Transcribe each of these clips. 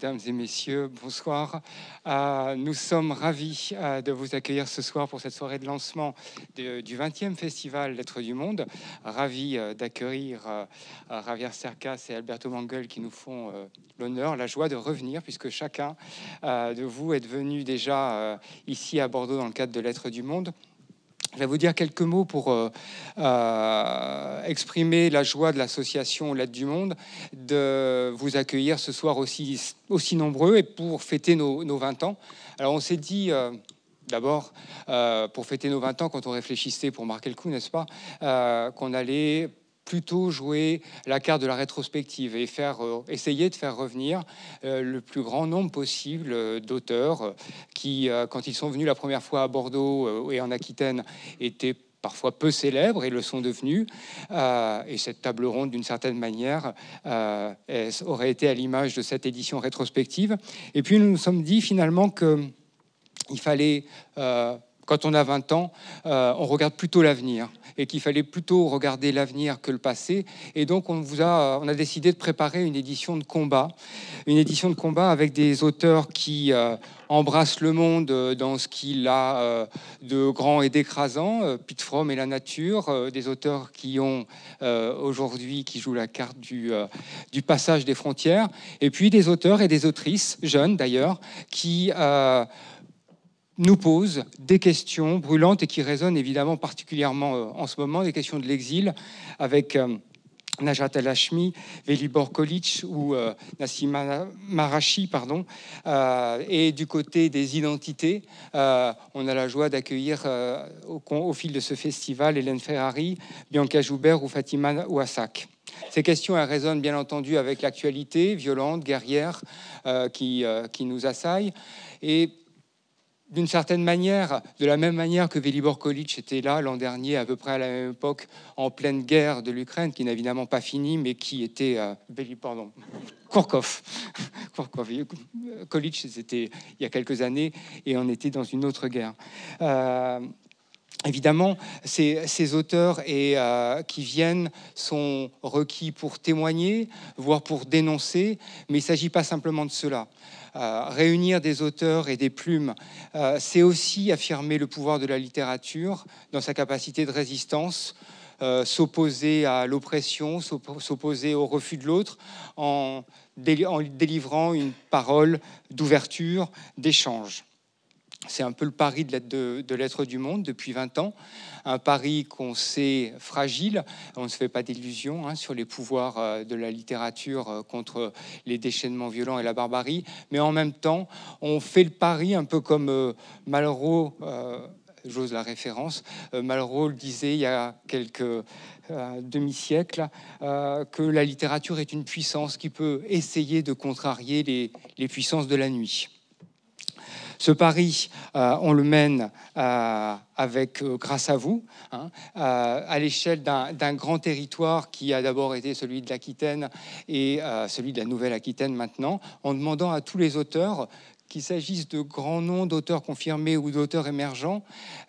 mesdames et messieurs, bonsoir. Euh, nous sommes ravis euh, de vous accueillir ce soir pour cette soirée de lancement du 20e Festival Lettres du Monde. Ravis euh, d'accueillir Javier Sercas et Alberto Mangel qui nous font l'honneur, la joie de revenir, puisque chacun de vous est venu déjà ici à Bordeaux dans le cadre de Lettres du Monde. Je vais vous dire quelques mots pour euh, euh, exprimer la joie de l'association L'aide du Monde de vous accueillir ce soir aussi, aussi nombreux et pour fêter nos, 20 ans. Alors on s'est dit... Euh, d'abord, pour fêter nos 20 ans, quand on réfléchissait pour marquer le coup, n'est-ce pas, qu'on allait plutôt jouer la carte de la rétrospective et faire, euh, essayer de faire revenir euh, le plus grand nombre possible euh, d'auteurs qui, quand ils sont venus la première fois à Bordeaux et en Aquitaine, étaient parfois peu célèbres et le sont devenus. et cette table ronde, d'une certaine manière, aurait été à l'image de cette édition rétrospective. Et puis nous nous sommes dit finalement que il fallait euh, quand on a 20 ans, euh, on regarde plutôt l'avenir et qu'il fallait plutôt regarder l'avenir que le passé. Et donc, on, vous a, euh, on a décidé de préparer une édition de combat, une édition de combat avec des auteurs qui euh, embrassent le monde dans ce qu'il a de grand et d'écrasant, Pete From et la nature, des auteurs qui ont aujourd'hui, qui jouent la carte du, du passage des frontières, et puis des auteurs et des autrices, jeunes d'ailleurs, qui nous pose des questions brûlantes et qui résonnent évidemment particulièrement euh, en ce moment, des questions de l'exil, avec euh, Najat al hashmi Velibor Kolic ou euh, Nassim Marachi, pardon. et du côté des identités, on a la joie d'accueillir au, au, fil de ce festival Hélène Ferrari, Bianca Joubert ou Fatima Ouassak. Ces questions elles résonnent bien entendu avec l'actualité violente, guerrière qui, qui nous assaille. Et d'une certaine manière, de la même manière que Velibor Kolic était là l'an dernier, à peu près à la même époque, en pleine guerre de l'Ukraine, qui n'a évidemment pas fini, mais qui était. Euh, Beli, pardon, Kolic, c'était il y a quelques années, et on était dans une autre guerre. Euh, Évidemment, ces, auteurs euh, qui viennent sont requis pour témoigner, voire pour dénoncer, mais il ne s'agit pas simplement de cela. Euh, réunir des auteurs et des plumes, euh, c'est aussi affirmer le pouvoir de la littérature dans sa capacité de résistance, s'opposer à l'oppression, s'opposer au refus de l'autre, en, en, délivrant une parole d'ouverture, d'échange. C'est un peu le pari de l'être du monde depuis 20 ans, un pari qu'on sait fragile, on ne se fait pas d'illusions hein, sur les pouvoirs euh, de la littérature euh, contre les déchaînements violents et la barbarie, mais en même temps, on fait le pari un peu comme euh, Malraux, j'ose la référence, Malraux le disait il y a quelques demi siècles que la littérature est une puissance qui peut essayer de contrarier les puissances de la nuit. Ce pari, euh, on le mène euh, avec, euh, grâce à vous, hein, à l'échelle d'un grand territoire qui a d'abord été celui de l'Aquitaine et celui de la Nouvelle-Aquitaine maintenant, en demandant à tous les auteurs qu'il s'agisse de grands noms d'auteurs confirmés ou d'auteurs émergents,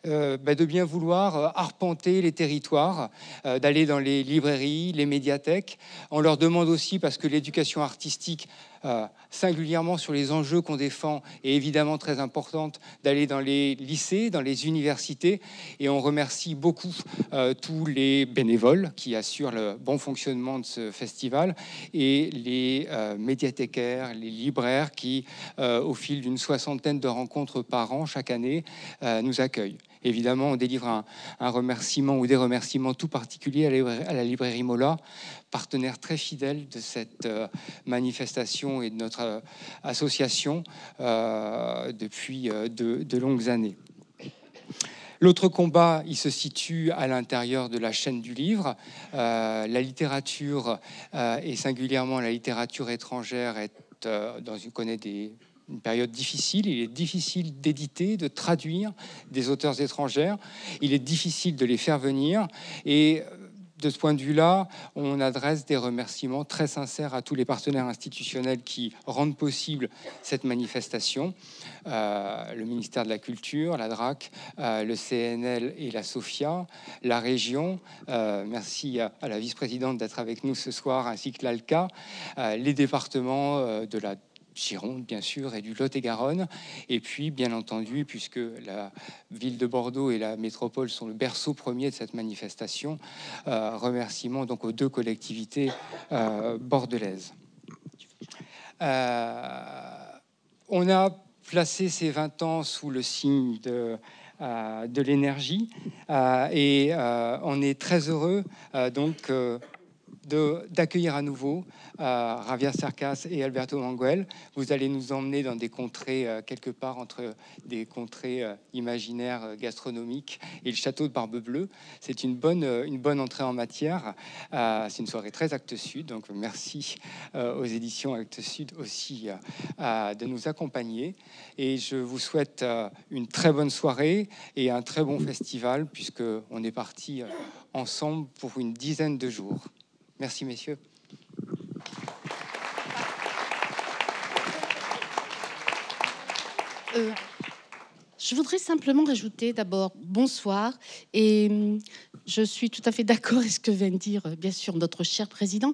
bah, de bien vouloir arpenter les territoires, d'aller dans les librairies, les médiathèques. On leur demande aussi, parce que l'éducation artistique euh, singulièrement sur les enjeux qu'on défend, et évidemment très importante, d'aller dans les lycées, dans les universités. Et on remercie beaucoup euh, tous les bénévoles qui assurent le bon fonctionnement de ce festival et les euh, médiathécaires, les libraires qui, au fil d'une soixantaine de rencontres par an chaque année, nous accueillent. Évidemment, on délivre un, remerciement ou des remerciements tout particuliers à la, librairie, Mola, partenaire très fidèle de cette euh, manifestation et de notre euh, association euh, depuis de, longues années. L'autre combat, il se situe à l'intérieur de la chaîne du livre. la littérature, et singulièrement la littérature étrangère, est, dans une connaît des une période difficile. Il est difficile d'éditer, de traduire des auteurs étrangers. Il est difficile de les faire venir. Et euh, de ce point de vue-là, on adresse des remerciements très sincères à tous les partenaires institutionnels qui rendent possible cette manifestation. Euh, le ministère de la Culture, la DRAC, euh, le CNL et la SOFIA, la région. merci à, à la vice-présidente d'être avec nous ce soir, ainsi que l'ALCA, les départements de la Gironde, bien sûr, et du Lot-et-Garonne. Et puis, bien entendu, puisque la ville de Bordeaux et la métropole sont le berceau premier de cette manifestation, euh, remerciements donc aux deux collectivités euh, bordelaises. Euh, on a placé ces 20 ans sous le signe de euh, de l'énergie et on est très heureux donc d'accueillir à nouveau Javier euh, Ravia et Alberto Manguel. Vous allez nous emmener dans des contrées, euh, quelque part entre des contrées euh, imaginaires gastronomiques et le château de Barbe Bleue. C'est une bonne, une bonne entrée en matière. C'est une soirée très Acte Sud, donc merci aux éditions Actes Sud aussi de nous accompagner. Et je vous souhaite une très bonne soirée et un très bon festival, puisque on est parti ensemble pour une dizaine de jours. Merci, messieurs. Euh, je voudrais simplement rajouter d'abord bonsoir et hum, je suis tout à fait d'accord avec ce que vient de dire euh, bien sûr notre cher président,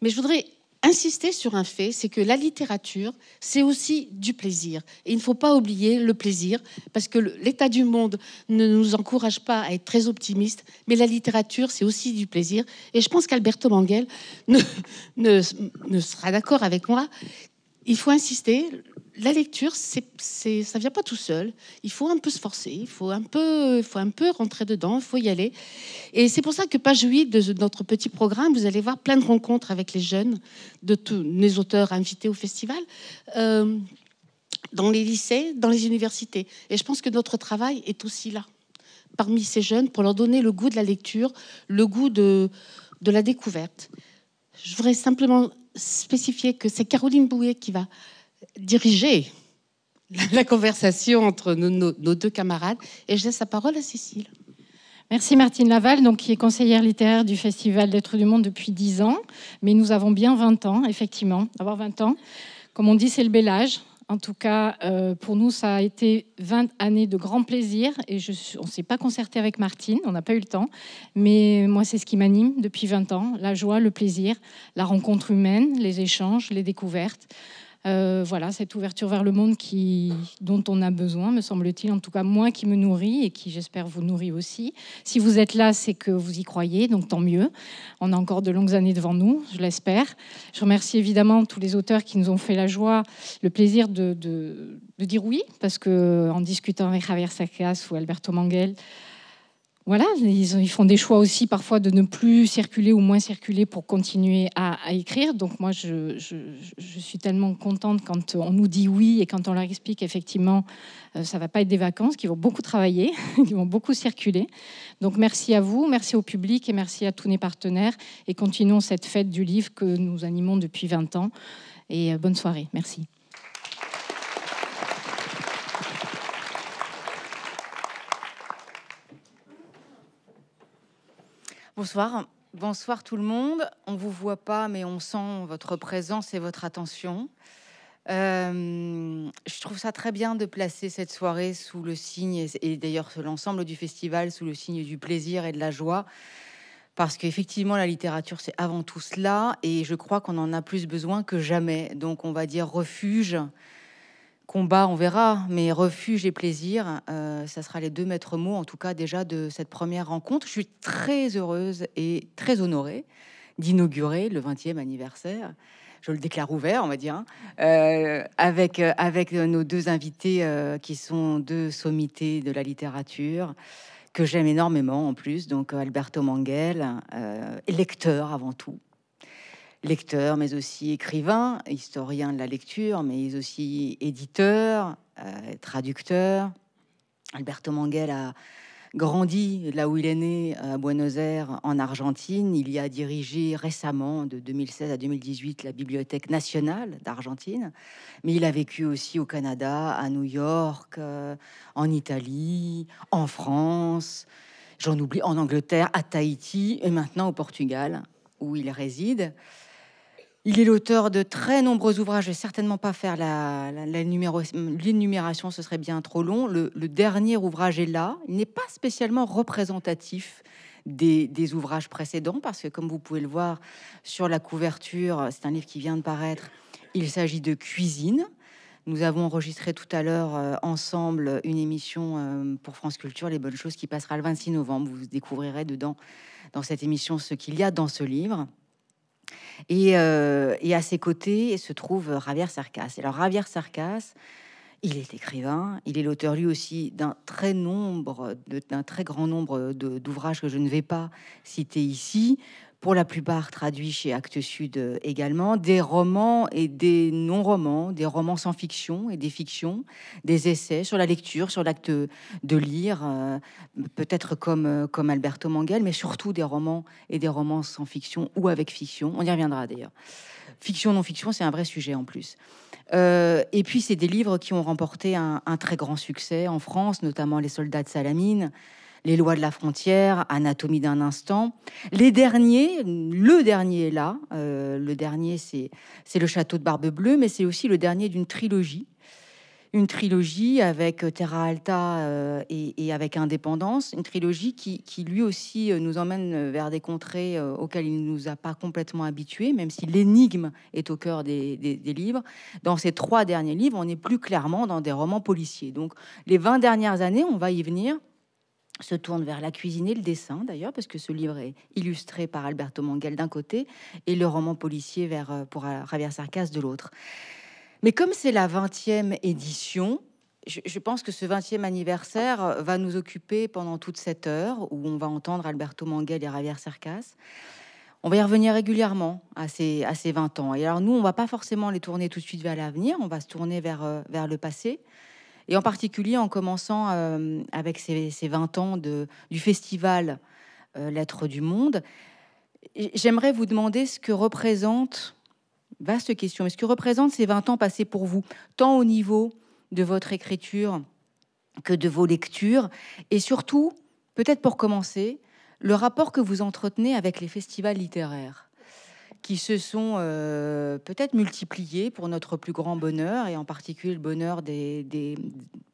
mais je voudrais insister sur un fait, c'est que la littérature, c'est aussi du plaisir. Et il ne faut pas oublier le plaisir, parce que l'état du monde ne nous encourage pas à être très optimistes, mais la littérature, c'est aussi du plaisir. Et je pense qu'Alberto Manguel ne, ne sera d'accord avec moi. Il faut insister, la lecture, ça ne ça vient pas tout seul. Il faut un peu se forcer, il faut un peu, faut un peu rentrer dedans, il faut y aller. Et c'est pour ça que page 8 de notre petit programme, vous allez voir plein de rencontres avec les jeunes, de tous les auteurs invités au festival, euh, dans les lycées, dans les universités. Et je pense que notre travail est aussi là, parmi ces jeunes, pour leur donner le goût de la lecture, le goût de, de la découverte. Je voudrais simplement spécifier que c'est Caroline Bouet qui va diriger la, conversation entre nos, deux camarades. Et je laisse la parole à Cécile. Merci Martine Laval, donc, qui est conseillère littéraire du Festival d'être du Monde depuis 10 ans. Mais nous avons bien 20 ans, effectivement. Avoir 20 ans, comme on dit, c'est le bel âge. En tout cas, euh, pour nous, ça a été 20 années de grand plaisir. Et je, on ne s'est pas concerté avec Martine, on n'a pas eu le temps. Mais moi, c'est ce qui m'anime depuis 20 ans la joie, le plaisir, la rencontre humaine, les échanges, les découvertes. Euh, voilà, cette ouverture vers le monde dont on a besoin, me semble-t-il, en tout cas moi qui me nourrit et qui j'espère vous nourrit aussi. Si vous êtes là, c'est que vous y croyez, donc tant mieux. On a encore de longues années devant nous, je l'espère. Je remercie évidemment tous les auteurs qui nous ont fait la joie, le plaisir de, dire oui, parce qu'en discutant avec Javier Sacas ou Alberto Manguel, voilà, ils, font des choix aussi parfois de ne plus circuler ou moins circuler pour continuer à, écrire. Donc moi, je, suis tellement contente quand on nous dit oui et quand on leur explique effectivement, euh, ça va pas être des vacances, qu'ils vont beaucoup travailler, qu'ils vont beaucoup circuler. Donc merci à vous, merci au public et merci à tous nos partenaires. Et continuons cette fête du livre que nous animons depuis 20 ans. Et euh, bonne soirée, merci. Bonsoir. Bonsoir tout le monde. On vous voit pas, mais on sent votre présence et votre attention. Euh, je trouve ça très bien de placer cette soirée sous le signe, et d'ailleurs l'ensemble du festival, sous le signe du plaisir et de la joie, parce qu'effectivement la littérature c'est avant tout cela, et je crois qu'on en a plus besoin que jamais. Donc on va dire refuge Combat, on verra, mais refuge et plaisir, euh, ça sera les deux maîtres mots, en tout cas déjà de cette première rencontre. Je suis très heureuse et très honorée d'inaugurer le 20e anniversaire. Je le déclare ouvert, on va dire, hein, euh, avec, euh, avec nos deux invités qui sont deux sommités de la littérature que j'aime énormément en plus, donc Alberto Manguel, lecteur avant tout, lecteur mais aussi écrivain, historien de la lecture, mais aussi éditeur, euh, traducteur. Alberto Manguel a grandi là où il est né, à Buenos Aires, en Argentine. Il y a dirigé récemment, de 2016 à 2018, la Bibliothèque nationale d'Argentine. Mais il a vécu aussi au Canada, à New York, euh, en Italie, en France, j'en oublie, en Angleterre, à Tahiti et maintenant au Portugal, où il réside. Il est l'auteur de très nombreux ouvrages. Je vais certainement pas faire la, l'énumération, ce serait bien trop long. Le, dernier ouvrage est là. Il n'est pas spécialement représentatif des, ouvrages précédents parce que, comme vous pouvez le voir sur la couverture, c'est un livre qui vient de paraître. Il s'agit de cuisine. Nous avons enregistré tout à l'heure euh, ensemble une émission euh, pour France Culture, Les Bonnes Choses, qui passera le 26 novembre. Vous découvrirez dedans, dans cette émission, ce qu'il y a dans ce livre. Euh, et, à ses côtés se trouve euh, Javier Sarcas. Alors Javier Sarcas, il est écrivain, il est l'auteur lui aussi d'un d'un très grand nombre d'ouvrages que je ne vais pas citer ici, pour la plupart traduits chez Actes Sud euh, également, des romans et des non-romans, des romans sans fiction et des fictions, des essais sur la lecture, sur l'acte de lire, euh, peut-être comme, euh, comme Alberto Manguel, mais surtout des romans et des romans sans fiction ou avec fiction. On y reviendra d'ailleurs. Fiction, non-fiction, c'est un vrai sujet en plus. et puis, c'est des livres qui ont remporté un, très grand succès en France, notamment Les Soldats de Salamine, les lois de la frontière, Anatomie d'un instant. Les derniers, le dernier là, euh, le dernier c'est le château de Barbe Bleue, mais c'est aussi le dernier d'une trilogie une trilogie avec Terra Alta euh, et, avec Indépendance, une trilogie qui, lui aussi euh, nous emmène vers des contrées auxquelles il ne nous a pas complètement habitués, même si l'énigme est au cœur des, des, livres. Dans ces trois derniers livres, on est plus clairement dans des romans policiers. Donc les 20 dernières années, on va y venir, se tourne vers la cuisine et le dessin d'ailleurs, parce que ce livre est illustré par Alberto Manguel d'un côté et le roman policier vers, euh, pour euh, Javier Sarkaz de l'autre. Mais comme c'est la 20e édition, je, pense que ce 20e anniversaire euh, va nous occuper pendant toute cette heure où on va entendre Alberto Manguel et Javier Sarkaz. On va y revenir régulièrement à ces, à 20 ans. Et alors nous, on ne va pas forcément les tourner tout de suite vers l'avenir, on va se tourner vers, vers le passé. Et en particulier en commençant euh, avec ces, 20 ans du festival euh, Lettres du Monde, j'aimerais vous demander ce que représente, vaste question, mais ce que représentent ces 20 ans passés pour vous, tant au niveau de votre écriture que de vos lectures, et surtout, peut-être pour commencer, le rapport que vous entretenez avec les festivals littéraires qui se sont euh, peut-être multipliés pour notre plus grand bonheur, et en particulier le bonheur des,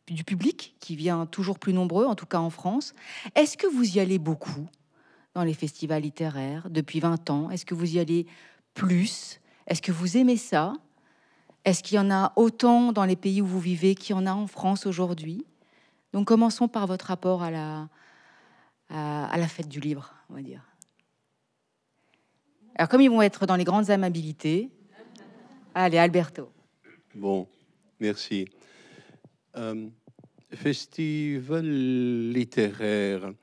du public, qui vient toujours plus nombreux, en tout cas en France. Est-ce que vous y allez beaucoup dans les festivals littéraires depuis 20 ans Est-ce que vous y allez plus Est-ce que vous aimez ça Est-ce qu'il y en a autant dans les pays où vous vivez qu'il y en a en France aujourd'hui Donc commençons par votre rapport à la, à la fête du livre, on va dire. Alors, comme ils vont être dans les grandes amabilités, allez, Alberto. Bon, merci. Euh, festival littéraire.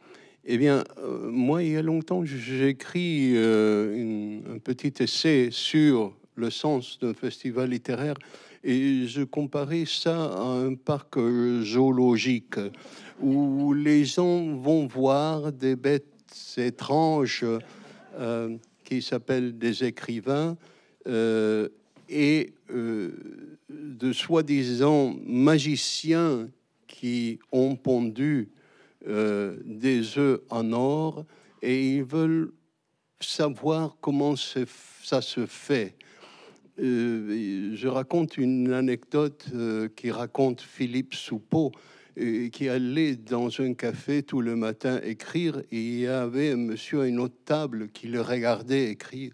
Eh bien, euh, moi, il y a longtemps, j'écris écrit euh, un petit essai sur le sens d'un festival littéraire et je comparais ça à un parc zoologique où les gens vont voir des bêtes étranges qui s'appelle Des écrivains euh, et euh, de soi-disant magiciens qui ont pondu euh, des œufs en or et ils veulent savoir comment ça se fait. je raconte une anecdote qui raconte Philippe Soupeau qui allait dans un café tout le matin écrire. il y avait un monsieur à une autre table qui le regardait écrire.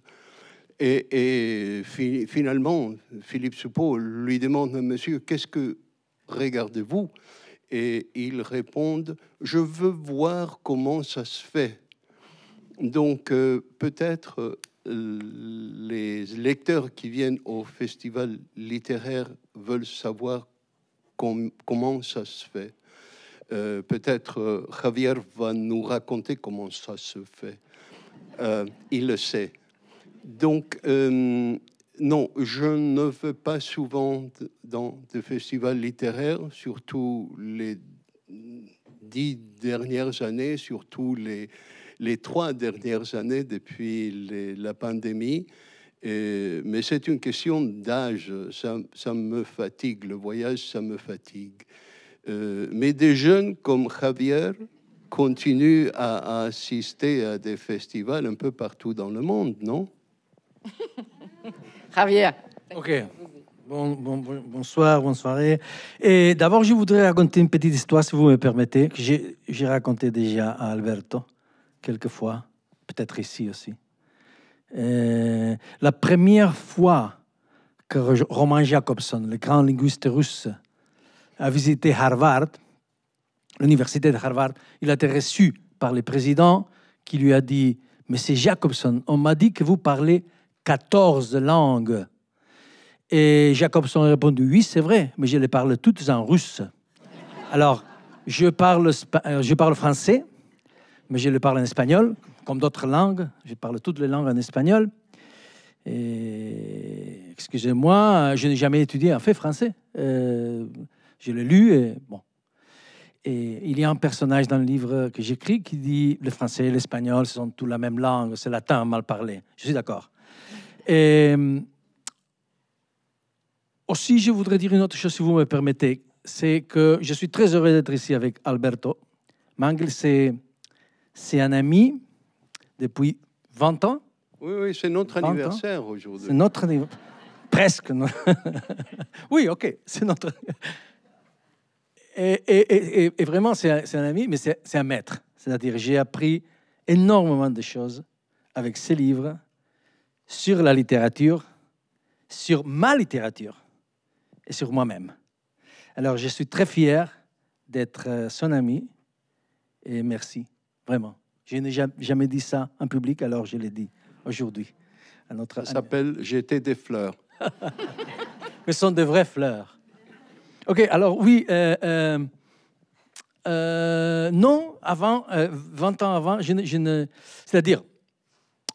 Et, finalement, Philippe Soupault lui demande monsieur Qu'est-ce que regardez-vous Et il répond « Je veux voir comment ça se fait. Donc, euh, peut-être euh, les lecteurs qui viennent au festival littéraire veulent savoir comment ça se fait. Euh, peut-être euh, Javier va nous raconter comment ça se fait. Euh, il le sait. Donc, non, je ne vais pas souvent dans des festivals littéraires, surtout les dix dernières années, surtout les, trois dernières années depuis la pandémie mais c'est une question d'âge. Ça, me fatigue. Le voyage, ça me fatigue. Euh, mais des jeunes comme Javier continuent à, assister à des festivals un peu partout dans le monde, non Javier. Ok. Bon, bonsoir, bonne soirée. Et d'abord, je voudrais raconter une petite histoire, si vous me permettez, que j'ai raconté déjà à Alberto quelquefois, fois, peut-être ici aussi. Euh, la première fois que Roman Jacobson, le grand linguiste russe, a visité Harvard, l'université de Harvard, il a été reçu par le président qui lui a dit Monsieur Jacobson, on m'a dit que vous parlez 14 langues. Et Jacobson a répondu Oui, c'est vrai, mais je les parle toutes en russe. Alors, je parle, euh, je parle français, mais je le parle en espagnol, comme d'autres langues. Je parle toutes les langues en espagnol. Et excusez-moi, je n'ai jamais étudié en fait français. Euh, je l'ai lu et bon. Et il y a un personnage dans le livre que j'écris qui dit le français et l'espagnol, ce sont tous la même langue, c'est latin mal parlé. Je suis d'accord. Et euh, aussi, je voudrais dire une autre chose, si vous me permettez. C'est que je suis très heureux d'être ici avec Alberto. Mangle, c'est un ami, depuis 20 ans. Oui, oui, c'est notre anniversaire aujourd'hui. C'est notre anniversaire. Presque. oui, ok, c'est notre. Et, vraiment, c'est un, un, ami, mais c'est un maître. C'est-à-dire, j'ai appris énormément de choses avec ses livres sur la littérature, sur ma littérature et sur moi-même. Alors, je suis très fier d'être euh, son ami et merci, vraiment. Je n'ai jamais dit ça en public, alors je l'ai dit aujourd'hui. Ça s'appelle J'étais des fleurs. Mais ce sont des vraies fleurs. OK, alors oui, euh, euh, euh, non, avant, 20 ans avant, je, ne. C'est-à-dire,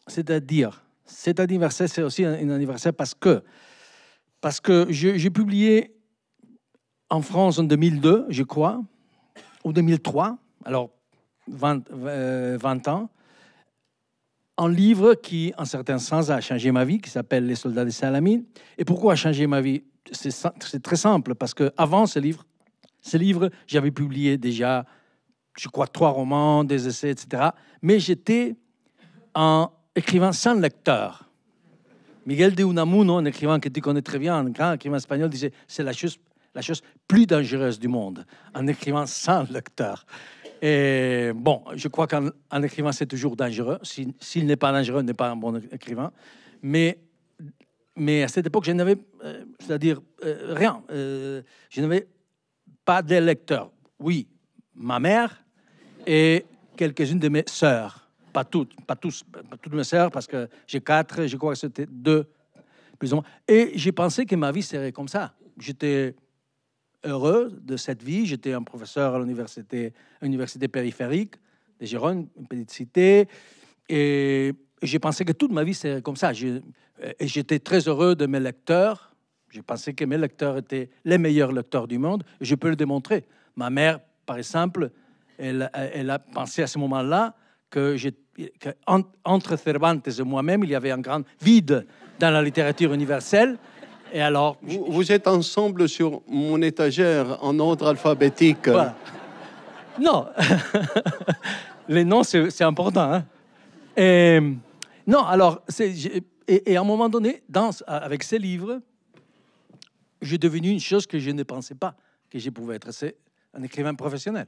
c'est-à-dire, cet anniversaire, c'est aussi un, anniversaire parce que, parce que j'ai publié en France en 2002, je crois, ou 2003. Alors, 20, euh, ans, un livre qui, en certains sens, a changé ma vie, qui s'appelle Les soldats de Salamine. Et pourquoi a changé ma vie C'est très simple, parce que avant ce livre, ce livre, j'avais publié déjà, je crois, trois romans, des essais, etc. Mais j'étais un écrivain sans lecteur. Miguel de Unamuno, un écrivain que tu connais très bien, un grand écrivain espagnol, disait c'est la chose, la chose plus dangereuse du monde, un écrivain sans lecteur. Et bon, je crois qu'un écrivain, c'est toujours dangereux. S'il n'est pas dangereux, il n'est pas un bon écrivain. Mais, à cette époque, je n'avais, euh, c'est-à-dire, euh, rien. Euh, je n'avais pas de lecteurs. Oui, ma mère et quelques-unes de mes sœurs. Pas toutes, pas, tous, pas toutes mes sœurs, parce que j'ai quatre, je crois que c'était deux, plus ou moins. Et j'ai pensé que ma vie serait comme ça. J'étais heureux de cette vie. J'étais un professeur à l'université, université périphérique de Gironde, une petite cité. Et j'ai pensé que toute ma vie, c'est comme ça. Euh, et j'étais très heureux de mes lecteurs. J'ai pensé que mes lecteurs étaient les meilleurs lecteurs du monde. je peux le démontrer. Ma mère, par exemple, elle, a pensé à ce moment-là que, entre Cervantes et moi-même, il y avait un grand vide dans la littérature universelle. Et alors vous, êtes ensemble sur mon étagère en ordre alphabétique. Non, les noms, c'est important. Hein. Et, non, alors, et, et, à un moment donné, avec ces livres, j'ai devenu une chose que je ne pensais pas que je pouvais être, c'est un écrivain professionnel.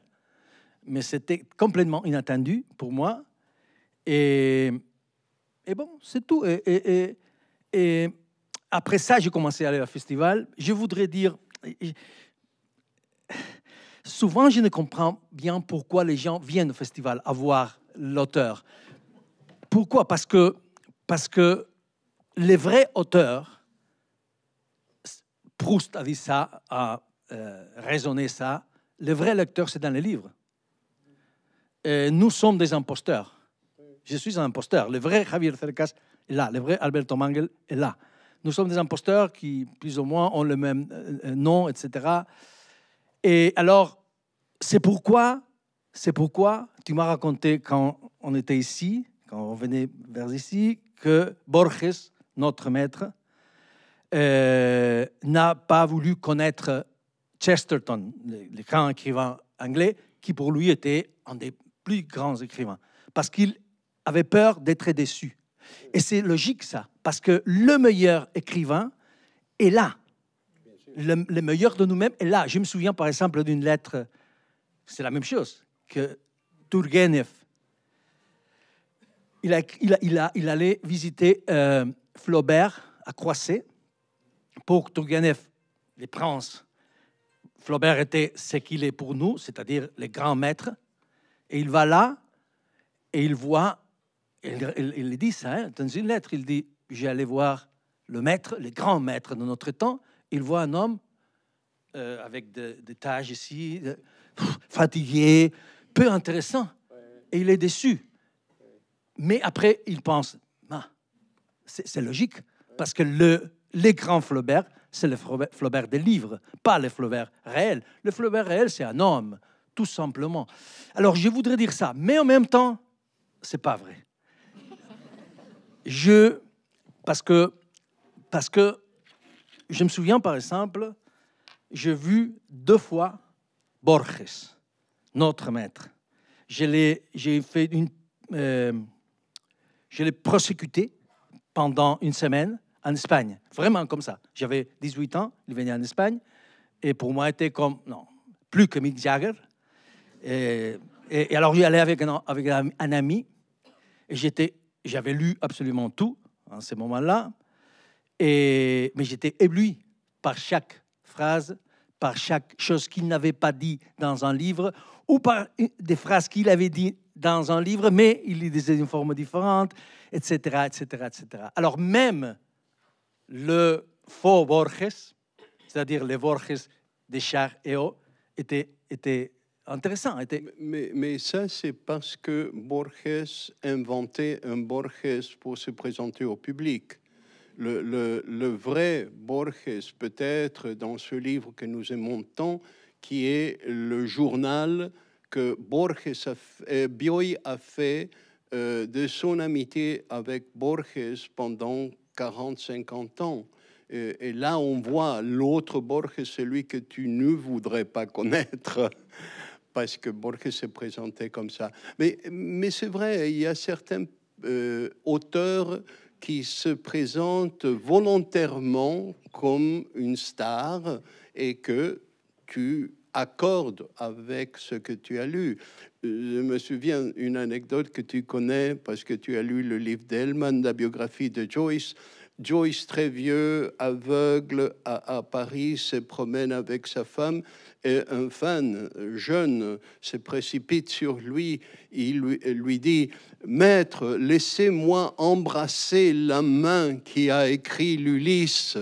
Mais c'était complètement inattendu pour moi. Et, bon, c'est tout. Et, et après ça, j'ai commencé à aller au festival. Je voudrais dire, euh, souvent, je ne comprends bien pourquoi les gens viennent au festival à voir l'auteur. Pourquoi Parce que parce que les vrais auteurs, Proust a dit ça, a euh, raisonné ça, les vrais lecteurs, c'est dans les livres. nous sommes des imposteurs. Je suis un imposteur. Le vrai Javier Cercas est là, le vrai Alberto Mangel est là nous sommes des imposteurs qui, plus ou moins, ont le même euh, euh, nom, etc. Et alors, c'est pourquoi, c'est pourquoi tu m'as raconté quand on était ici, quand on venait vers ici, que Borges, notre maître, euh, n'a pas voulu connaître Chesterton, le, grand écrivain anglais, qui pour lui était un des plus grands écrivains, parce qu'il avait peur d'être déçu. Et c'est logique ça, parce que le meilleur écrivain est là. Le, meilleur de nous-mêmes est là. Je me souviens par exemple d'une lettre, c'est la même chose, que Turgenev. Il, allait visiter euh, Flaubert à Croisset. Pour Turgenev, les princes, Flaubert était ce qu'il est pour nous, c'est-à-dire les grands maîtres. Et il va là et il voit il, dit ça hein, dans une lettre. Il dit j'ai allé voir le maître, le grand maître de notre temps. Il voit un homme euh, avec des tâches ici, fatigué, peu intéressant. Et il est déçu. Mais après, il pense ah, c'est logique, parce que le, les grands Flaubert, c'est le Flaubert des livres, pas le Flaubert réel. Le Flaubert réel, c'est un homme, tout simplement. Alors, je voudrais dire ça, mais en même temps, c'est pas vrai je, parce que, parce que je me souviens par exemple, j'ai vu deux fois Borges, notre maître. J'ai fait une, euh, je l'ai prosécuté pendant une semaine en Espagne, vraiment comme ça. J'avais 18 ans, il venait en Espagne, et pour moi, était comme, non, plus que Mick Jagger. Et, alors, j'y allais avec avec un ami, et j'étais j'avais lu absolument tout en ces moments-là, mais j'étais ébloui par chaque phrase, par chaque chose qu'il n'avait pas dit dans un livre, ou par des phrases qu'il avait dit dans un livre, mais il les disait d'une forme différente, etc., etc., etc. Alors même le faux Borges, c'est-à-dire les Borges de Charles et était, était intéressant. Mais, ça, c'est parce que Borges inventait un Borges pour se présenter au public. Le, vrai Borges, peut-être, dans ce livre que nous aimons tant, qui est le journal que Borges a fait, euh, Bioy a fait euh, de son amitié avec Borges pendant 40-50 ans. et là, on voit l'autre Borges, celui que tu ne voudrais pas connaître parce que Borges se présentait comme ça. Mais, mais c'est vrai, il y a certains euh, auteurs qui se présentent volontairement comme une star et que tu accordes avec ce que tu as lu. Je me souviens une anecdote que tu connais parce que tu as lu le livre d'Hellman, la biographie de Joyce. Joyce, très vieux, aveugle, à, Paris, se promène avec sa femme et un fan jeune se précipite sur lui. Il lui, dit Maître, laissez-moi embrasser la main qui a écrit l'Ulysse.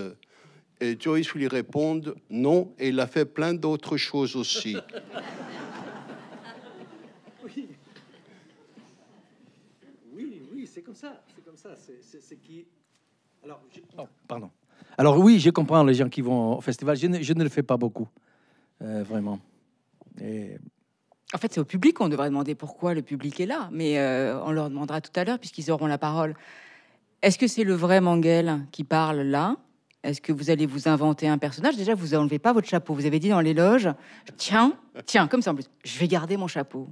Et Joyce lui répond Non, et il a fait plein d'autres choses aussi. oui. Oui, oui, c'est comme ça. C'est comme ça. C'est qui alors, oh, pardon. Alors oui, je comprends les gens qui vont au festival. Je ne, le fais pas beaucoup, euh, vraiment. Et... En fait, c'est au public qu'on devrait demander pourquoi le public est là, mais euh, on leur demandera tout à l'heure puisqu'ils auront la parole. Est-ce que c'est le vrai Mangel qui parle là Est-ce que vous allez vous inventer un personnage Déjà, vous enlevez pas votre chapeau. Vous avez dit dans les loges, tiens, tiens, comme ça en plus, je vais garder mon chapeau.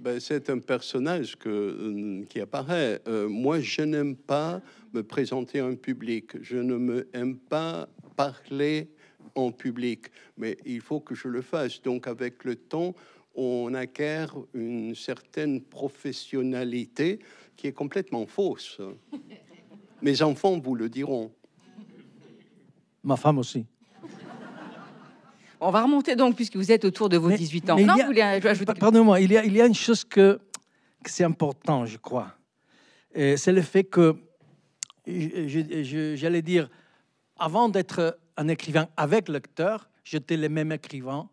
Ben, c'est un personnage que, euh, qui apparaît. Euh, moi, je n'aime pas me présenter en public. Je ne me aime pas parler en public. Mais il faut que je le fasse. Donc, avec le temps, on acquiert une certaine professionnalité qui est complètement fausse. Mes enfants vous le diront. Ma femme aussi. On va remonter donc, puisque vous êtes autour de vos 18 ans. Non, vous voulez Pardonnez-moi, il, y a, une chose que, c'est important, je crois. C'est le fait que, j'allais dire, avant d'être un écrivain avec lecteur, j'étais le même écrivain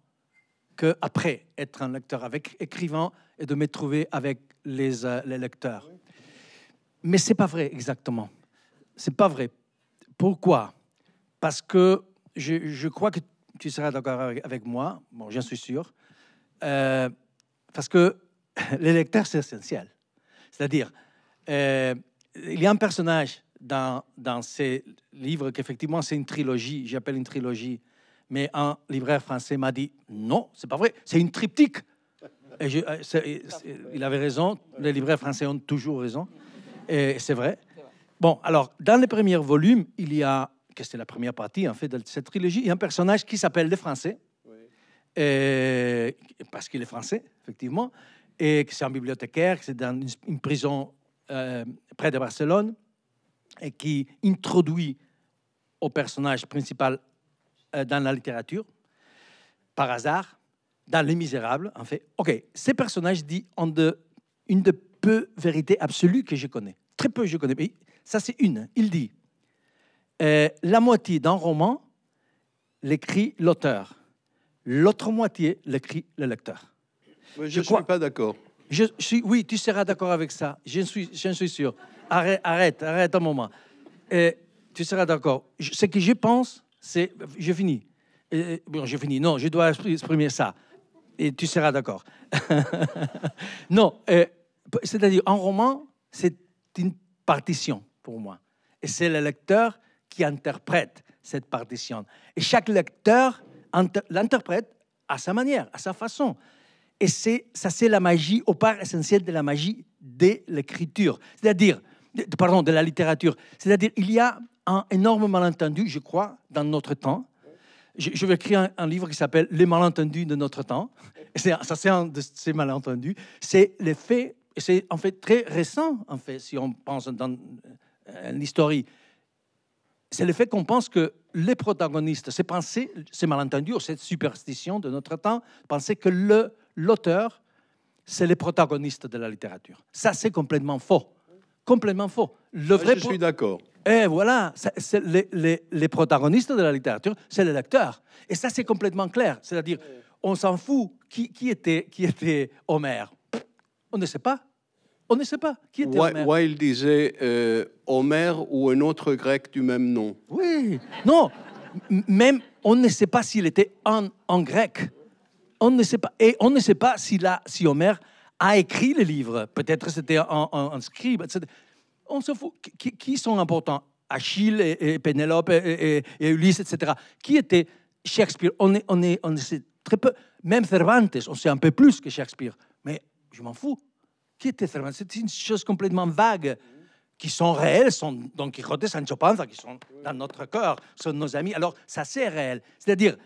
qu'après être un lecteur avec écrivain et de me trouver avec les, euh, les lecteurs. Mais c'est pas vrai exactement. C'est pas vrai. Pourquoi Parce que je, je, crois que tu seras d'accord avec moi, bon, j'en suis sûr, euh, parce que lecteurs, c'est essentiel. C'est-à-dire, euh, il y a un personnage dans, dans ces livres qu'effectivement, c'est une trilogie, j'appelle une trilogie, mais un libraire français m'a dit non, c'est pas vrai, c'est une triptyque. Et euh, il avait raison, les libraires français ont toujours raison, et c'est vrai. Bon, alors, dans les premiers volumes, il y a que c'était la première partie, en fait, de cette trilogie, il y a un personnage qui s'appelle le Français, euh, parce qu'il est français, effectivement, et que c'est un bibliothécaire, que c'est dans une, prison euh, près de Barcelone, et qui introduit au personnage principal euh, dans la littérature, par hasard, dans Les Misérables, en fait. OK, ces personnages dit en une de peu vérités absolue que je connais. Très peu je connais. Mais ça, c'est une. Il dit euh, la moitié d'un roman l'écrit l'auteur, l'autre moitié l'écrit le lecteur. je ne suis pas d'accord. Je suis, oui, tu seras d'accord avec ça. Je suis, je suis sûr. Arrête, arrête, arrête un moment. Et euh, tu seras d'accord. Ce que je pense, c'est, je finis. Euh, bon, je finis. Non, je dois exprimer ça. Et tu seras d'accord. non, c'est-à-dire un roman, c'est une partition pour moi. Et c'est le lecteur qui interprète cette partition. Et chaque lecteur l'interprète à sa manière, à sa façon. Et c'est ça, c'est la magie, au part essentiel de la magie de l'écriture, c'est-à-dire, pardon, de la littérature. C'est-à-dire, il y a un énorme malentendu, je crois, dans notre temps. Je, vais écrire un, livre qui s'appelle Les malentendus de notre temps. Et ça, c'est un de ces malentendus. C'est l'effet, c'est en fait très récent, en fait, si on pense dans euh, l'histoire c'est le fait qu'on pense que les protagonistes, c'est penser, c'est malentendu, cette superstition de notre temps, penser que le, l'auteur, c'est les protagonistes de la littérature. Ça, c'est complètement faux. Complètement faux. Le vrai je suis d'accord. Et eh, voilà, les, les, les, protagonistes de la littérature, c'est les lecteurs. Et ça, c'est complètement clair. C'est-à-dire, on s'en fout qui, qui était, qui était Homère. On ne sait pas. On ne sait pas qui était Homère. il disait euh, Homère ou un autre grec du même nom. Oui. Non, même on ne sait pas s'il était en, grec. On ne sait pas. Et on ne sait pas si, la, si Homère a écrit le livre. Peut-être c'était en, un scribe. Etc. On se fout. Qui, sont importants Achille et, Pénélope et, Ulysse, etc. Qui était Shakespeare on, est, on, on sait très peu. Même Cervantes, on sait un peu plus que Shakespeare. Mais je m'en fous était C'est une chose complètement vague qui sont réelles, sont Don Sancho Panza, qui sont dans notre corps, sont nos amis. Alors, ça, c'est réel. C'est-à-dire,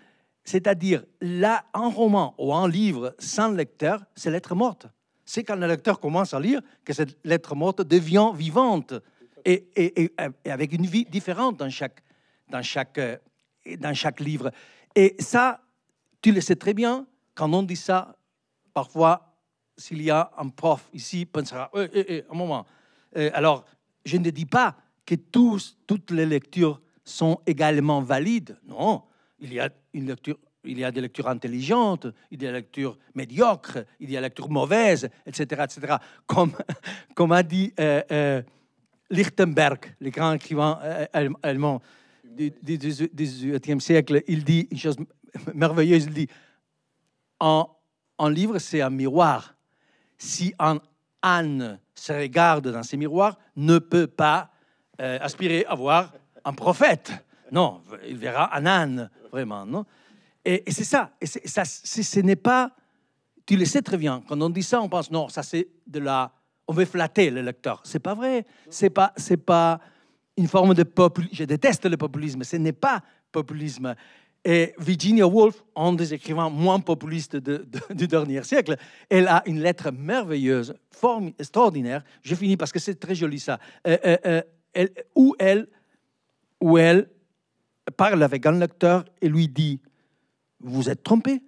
c'est-à-dire, là, en roman ou en livre sans lecteur, c'est l'être morte. C'est quand le lecteur commence à lire que cette lettre morte devient vivante et, avec une vie différente dans chaque, dans chaque, euh, dans chaque livre. Et ça, tu le sais très bien, quand on dit ça, parfois s'il y a un prof ici, pensera, euh, euh, euh, un moment. alors, je ne dis pas que tous, toutes les lectures sont également valides. Non, il y a une lecture il y a des lectures intelligentes, il y a des lectures médiocres, il y a des lectures mauvaises, etc. etc. Comme, comme a dit Lichtenberg, le grand écrivain allemand du XVIIIe siècle, il dit une chose merveilleuse, il dit, en un livre, c'est un miroir si un âne se regarde dans ses miroirs, ne peut pas euh, aspirer à voir un prophète. Non, il verra un âne, vraiment. Non et, c'est ça. Et ça ce n'est pas. Tu le sais très bien. Quand on dit ça, on pense non, ça c'est de la. On veut flatter le lecteur. n'est pas vrai. C'est pas. pas une forme de populisme. Je déteste le populisme. Ce n'est pas populisme. Et Virginia Woolf, un des écrivains moins populistes du dernier siècle, elle a une lettre merveilleuse, forme extraordinaire. Je finis parce que c'est très joli ça. Euh, euh, euh, où, elle, où elle parle avec un lecteur et lui dit Vous êtes trompé.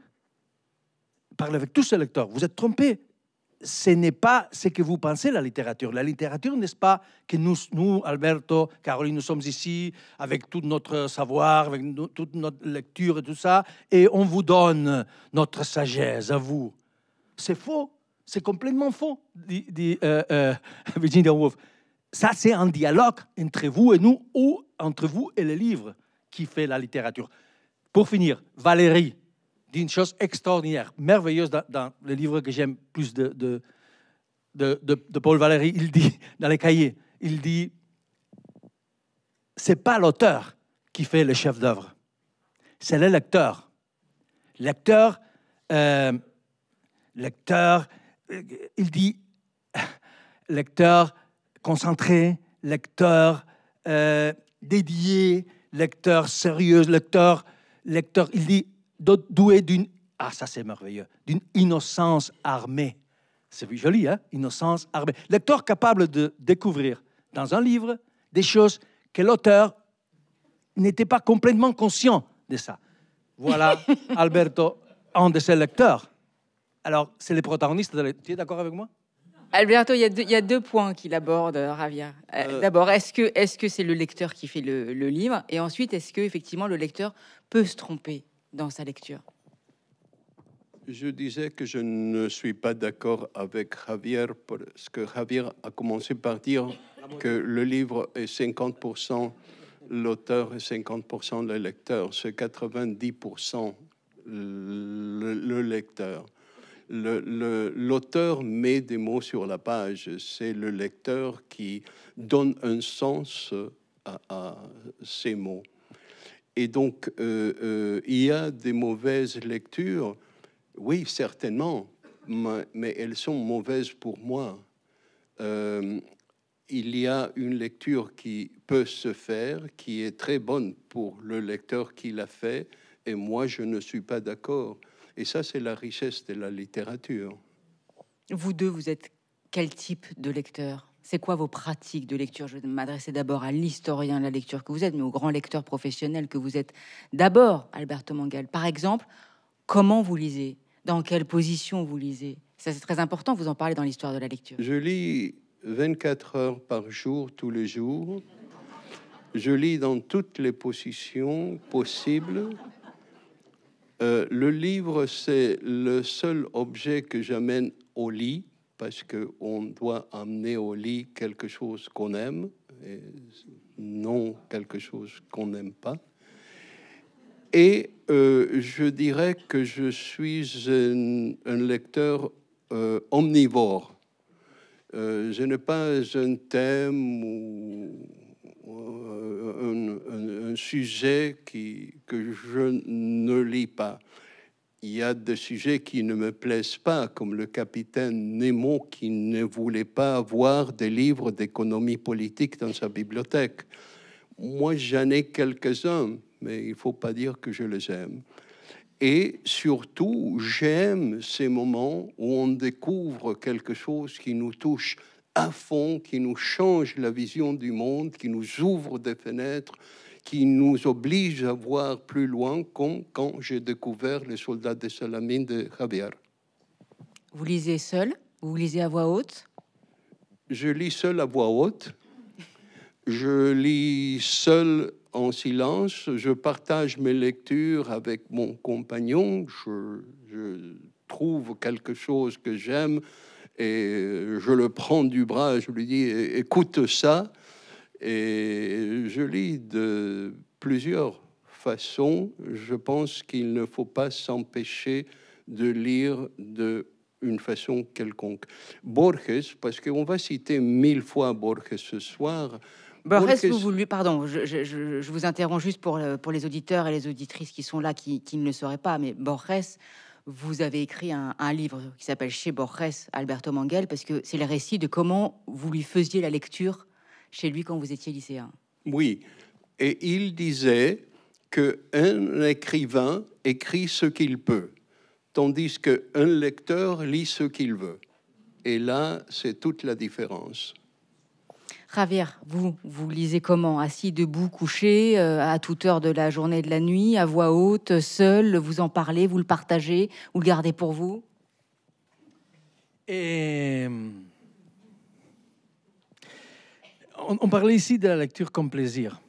Parle avec tous ces lecteurs. Vous êtes trompé ce n'est pas ce que vous pensez, la littérature. La littérature, n'est-ce pas que nous, nous, Alberto, Caroline, nous sommes ici avec tout notre savoir, avec toute notre lecture et tout ça, et on vous donne notre sagesse à vous. C'est faux. C'est complètement faux, dit, euh, euh, Virginia Woolf. Ça, c'est un dialogue entre vous et nous, ou entre vous et les livres qui fait la littérature. Pour finir, Valérie, dit une chose extraordinaire, merveilleuse dans, le livre que j'aime plus de, de, Paul Valéry. Il dit, dans les cahiers, il dit c'est pas l'auteur qui fait le chef d'œuvre, c'est le lecteur. Lecteur, euh, lecteur, euh, il dit lecteur concentré, lecteur euh, dédié, lecteur sérieux, lecteur, lecteur. Il dit doué d'une, ah ça c'est merveilleux, d'une innocence armée. C'est joli, hein Innocence armée. Lecteur capable de découvrir dans un livre des choses que l'auteur n'était pas complètement conscient de ça. Voilà Alberto, un de ses lecteurs. Alors, c'est les protagonistes. Tu es d'accord avec moi Alberto, il y, a deux points qu'il aborde, euh, Ravia. Euh, euh. D'abord, est-ce que c'est le lecteur qui fait le livre Et ensuite, est-ce que effectivement le lecteur peut se tromper dans sa lecture Je disais que je ne suis pas d'accord avec Javier parce que Javier a commencé par dire que le livre est 50% l'auteur et 50% le lecteur. C'est 90% le, lecteur. L'auteur le, met des mots sur la page. C'est le lecteur qui donne un sens à ces mots. Et donc, euh, euh, il y a des mauvaises lectures, oui, certainement, mais, elles sont mauvaises pour moi. Euh, il y a une lecture qui peut se faire, qui est très bonne pour le lecteur qui l'a fait, et moi, je ne suis pas d'accord. Et ça, c'est la richesse de la littérature. Vous deux, vous êtes quel type de lecteur c'est quoi vos pratiques de lecture Je vais m'adresser d'abord à l'historien de la lecture que vous êtes, mais au grand lecteur professionnel que vous êtes. D'abord, Alberto Mangal, par exemple, comment vous lisez Dans quelle position vous lisez Ça, c'est très important, vous en parlez dans l'histoire de la lecture. Je lis 24 heures par jour, tous les jours. Je lis dans toutes les positions possibles. Euh, le livre, c'est le seul objet que j'amène au lit parce qu'on doit amener au lit quelque chose qu'on aime, et non quelque chose qu'on n'aime pas. Et euh, je dirais que je suis un, lecteur euh, omnivore. Euh, je n'ai pas un thème ou un, sujet que je ne lis pas il y a des sujets qui ne me plaisent pas, comme le capitaine Nemo qui ne voulait pas avoir des livres d'économie politique dans sa bibliothèque. Moi, j'en ai quelques-uns, mais il ne faut pas dire que je les aime. Et surtout, j'aime ces moments où on découvre quelque chose qui nous touche à fond, qui nous change la vision du monde, qui nous ouvre des fenêtres, qui nous oblige à voir plus loin comme quand j'ai découvert les soldats de Salamine de Javier. Vous lisez seul Vous lisez à voix haute Je lis seul à voix haute. Je lis seul en silence. Je partage mes lectures avec mon compagnon. Je, trouve quelque chose que j'aime et je le prends du bras. Je lui dis écoute ça. Et je lis de plusieurs façons. Je pense qu'il ne faut pas s'empêcher de lire de une façon quelconque. Borges, parce qu'on va citer mille fois Borges ce soir. Borges, vous, voulez, pardon, je, vous interromps juste pour, pour les auditeurs et les auditrices qui sont là, qui, qui ne le sauraient pas, mais Borges, vous avez écrit un, un livre qui s'appelle Chez Borges, Alberto Manguel, parce que c'est le récit de comment vous lui faisiez la lecture chez lui quand vous étiez lycéen. Oui, et il disait que un écrivain écrit ce qu'il peut, tandis que un lecteur lit ce qu'il veut. Et là, c'est toute la différence. Javier, vous, vous lisez comment Assis, debout, couché, euh, à toute heure de la journée et de la nuit, à voix haute, seul, vous en parlez, vous le partagez, vous le gardez pour vous et... Euh, on, parlait ici de la lecture comme plaisir.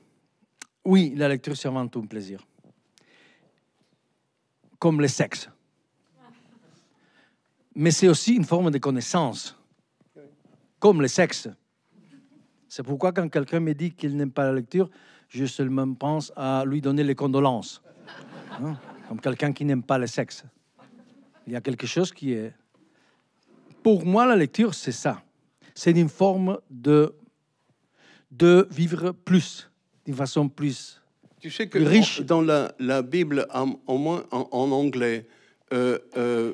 Oui, la lecture, c'est avant tout un plaisir. Comme le sexe. Mais c'est aussi une forme de connaissance. Comme le sexe. C'est pourquoi quand quelqu'un me dit qu'il n'aime pas la lecture, je seulement pense à lui donner les condoléances. Hein? Comme quelqu'un qui n'aime pas le sexe. Il y a quelque chose qui est... Pour moi, la lecture, c'est ça. C'est une forme de de vivre plus, d'une façon plus tu sais que riche. Dans la, Bible, au moins en, anglais, euh, euh,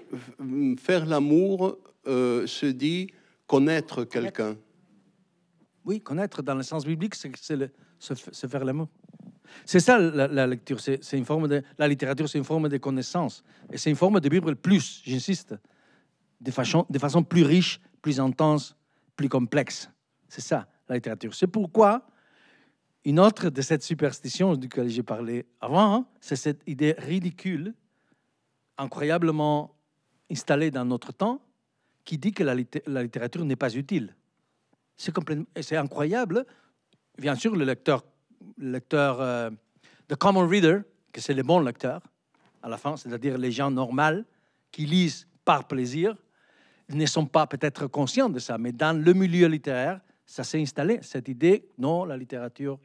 faire l'amour euh, se dit connaître quelqu'un. Oui, connaître dans le sens biblique, c'est se faire l'amour. C'est ça la, lecture. C'est une forme de la littérature, c'est une forme de connaissance et c'est une forme de Bible plus, j'insiste, de façon, de façon plus riche, plus intense, plus complexe. C'est ça littérature. C'est pourquoi une autre de cette superstition duquel j'ai parlé avant, hein, c'est cette idée ridicule, incroyablement installée dans notre temps, qui dit que la, littérature n'est pas utile. C'est incroyable. Bien sûr, le lecteur, le lecteur de euh, common reader, que c'est le bon lecteur, à la fin, c'est-à-dire les gens normaux qui lisent par plaisir, ne sont pas peut-être conscients de ça, mais dans le milieu littéraire, ça s'est installé, cette idée, non, la littérature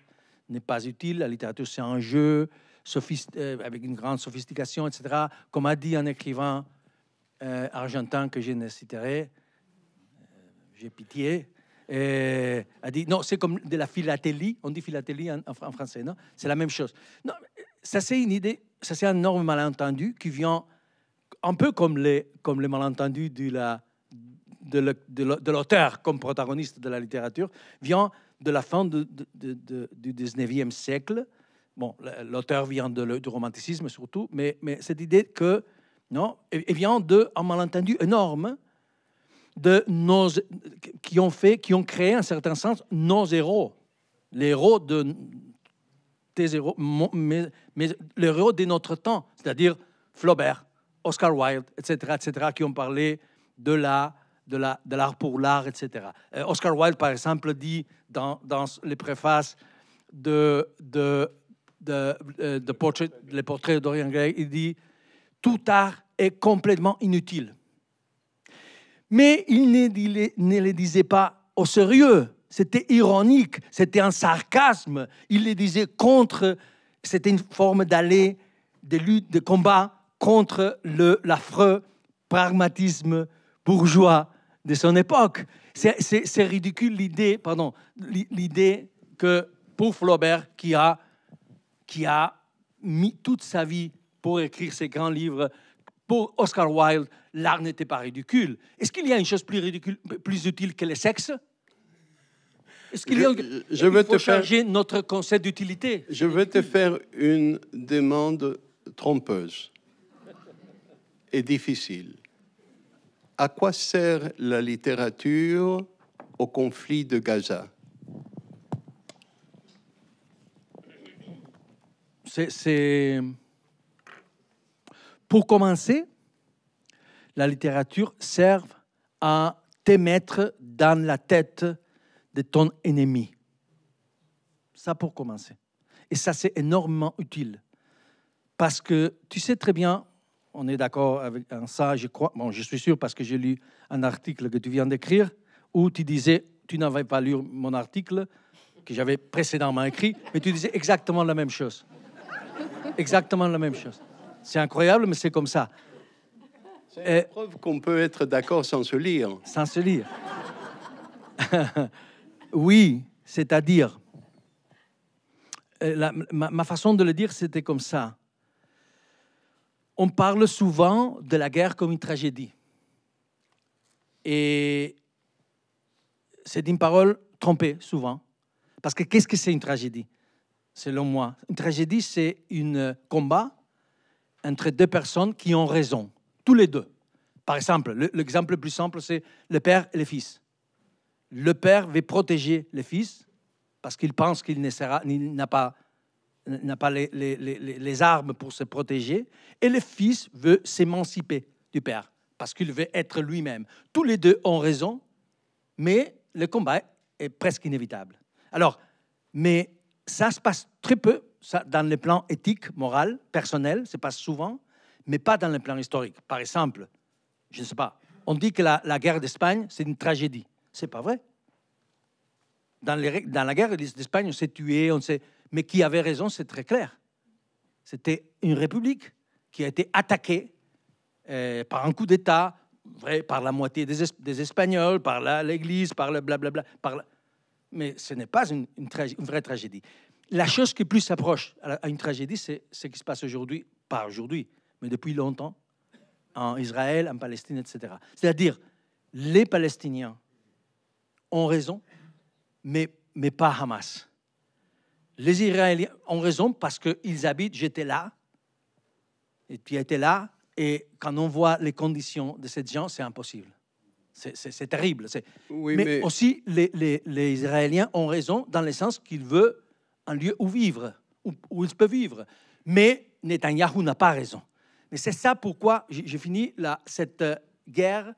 n'est pas utile, la littérature c'est un jeu euh, avec une grande sophistication, etc. Comme a dit un écrivain euh, argentin que je ne citerai, euh, j'ai pitié, a dit non, c'est comme de la philatélie, on dit philatélie en, français, non C'est la même chose. Non, ça c'est une idée, ça c'est un énorme malentendu qui vient un peu comme les, comme les malentendus de la, de l'auteur comme protagoniste de la littérature vient de la fin du 19e siècle. Bon, l'auteur vient du romanticisme surtout, mais, mais cette idée que, non, et, vient d'un malentendu énorme de nos, qui ont fait, qui ont créé, un certain sens, nos héros. Les héros de les héros de notre temps, c'est-à-dire Flaubert, Oscar Wilde, etc., etc., qui ont parlé de la de l'art pour l'art, etc. Euh, Oscar Wilde, par exemple, dit dans, les préfaces de, de, de, euh, portrait, les portraits d'Orient il dit Tout art est complètement inutile. Mais il ne, il ne le disait pas au sérieux. C'était ironique, c'était un sarcasme. Il le disait contre, c'était une forme d'aller, de lutte, de combat contre l'affreux pragmatisme bourgeois de son époque. C'est ridicule l'idée, pardon, l'idée que pour Flaubert, qui a, qui a mis toute sa vie pour écrire ses grands livres, pour Oscar Wilde, l'art n'était pas ridicule. Est-ce qu'il y a une chose plus ridicule, plus utile que le sexe Est-ce qu'il y a je, veux te changer notre concept d'utilité Je veux te faire une demande trompeuse et difficile à quoi sert la littérature au conflit de Gaza C'est pour commencer, la littérature sert à mettre dans la tête de ton ennemi. Ça pour commencer. Et ça c'est énormément utile parce que tu sais très bien on est d'accord avec ça, je crois. Bon, je suis sûr parce que j'ai lu un article que tu viens d'écrire où tu disais, tu n'avais pas lu mon article que j'avais précédemment écrit, mais tu disais exactement la même chose. Exactement la même chose. C'est incroyable, mais c'est comme ça. C'est la preuve qu'on peut être d'accord sans se lire. Sans se lire. oui, c'est-à-dire, euh, ma façon de le dire, c'était comme ça on parle souvent de la guerre comme une tragédie. Et c'est une parole trompée souvent. Parce que qu'est-ce que c'est une tragédie Selon moi, une tragédie, c'est un euh, combat entre deux personnes qui ont raison, tous les deux. Par exemple, l'exemple le plus simple, c'est le père et le fils. Le père veut protéger le fils parce qu'il pense qu'il n'a pas n'a pas les, armes pour se protéger, et le fils veut s'émanciper du père, parce qu'il veut être lui-même. Tous les deux ont raison, mais le combat est presque inévitable. Alors, mais ça se passe très peu ça, dans le plan éthique, moral, personnel, ça passe souvent, mais pas dans le plan historique Par exemple, je ne sais pas, on dit que la, guerre d'Espagne, c'est une tragédie. C'est pas vrai. Dans, dans, la guerre d'Espagne, on s'est tué, on s'est mais qui avait raison, c'est très clair. C'était une république qui a été attaquée euh, par un coup d'État, par la moitié des, Espagnols, par l'Église, par le blablabla. Mais ce n'est pas une, vraie tragédie. La chose qui plus s'approche à, une tragédie, c'est ce qui se passe aujourd'hui, pas aujourd'hui, mais depuis longtemps, en Israël, en Palestine, etc. C'est-à-dire, les Palestiniens ont raison, mais, mais pas Hamas. Les Israéliens ont raison parce qu'ils habitent, j'étais là, et puis j'étais là, et quand on voit les conditions de ces gens, c'est impossible. C'est terrible. mais, aussi, les, Israéliens ont raison dans le sens qu'ils veulent un lieu où vivre, où, ils peuvent vivre. Mais Netanyahu n'a pas raison. Mais c'est ça pourquoi j'ai fini cette euh, guerre,